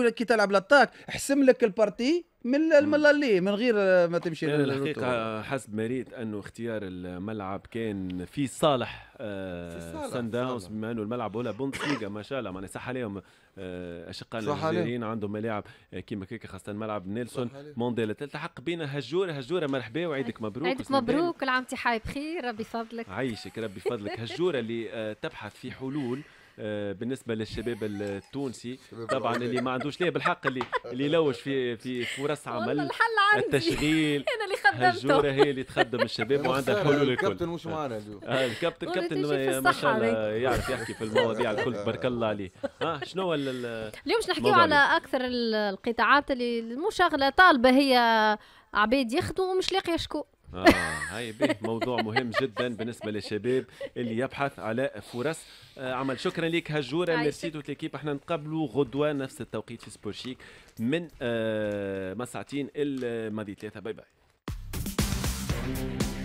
[SPEAKER 2] كي تلعب للطاك حسم لك البارتي من الملالي من غير ما تمشي إيه، الحقيقه
[SPEAKER 1] حسب مريت انه اختيار الملعب كان في صالح آه، سان داونز بما انه الملعب ولا بوندسليغا ما شاء الله معناها صح عليهم آه اشقائنا الجزائريين عندهم ملاعب آه، كيما كيكا خاصه ملعب نيلسون مونديال تلتحق بينا هجوره هجوره مرحبا وعيدك مبروك عيدك مبروك كل عام تحاي بخير ربي فضلك عيشك ربي فضلك هجوره اللي آه، تبحث في حلول آه، بالنسبه للشباب التونسي طبعا اللي ما عندوش ليه بالحق اللي اللي يلوج في في فرص عمل الحل التشغيل (laughs) انا اللي خدمته الجوره هي اللي تخدم الشباب وعندها الحلول الكل الكابتن مش معنا آه، الكابتن الكابتن ما شاء الله يعرف يحكي في المواضيع (laughs) الكل تبارك الله عليه ها شنو اليوم باش نحكيو على
[SPEAKER 2] اكثر القطاعات اللي المشغله طالبه هي عباد يخدموا ومش لاقيه شكون
[SPEAKER 1] اه هاي بيه موضوع مهم جدا بالنسبه للشباب اللي يبحث على فرص آه، عمل شكرا لك هجوره ميرسي توت ليكيب احنا نتقابلوا غدوه نفس التوقيت في سبورشيك من آه مساعتين الماضي ثلاثه باي باي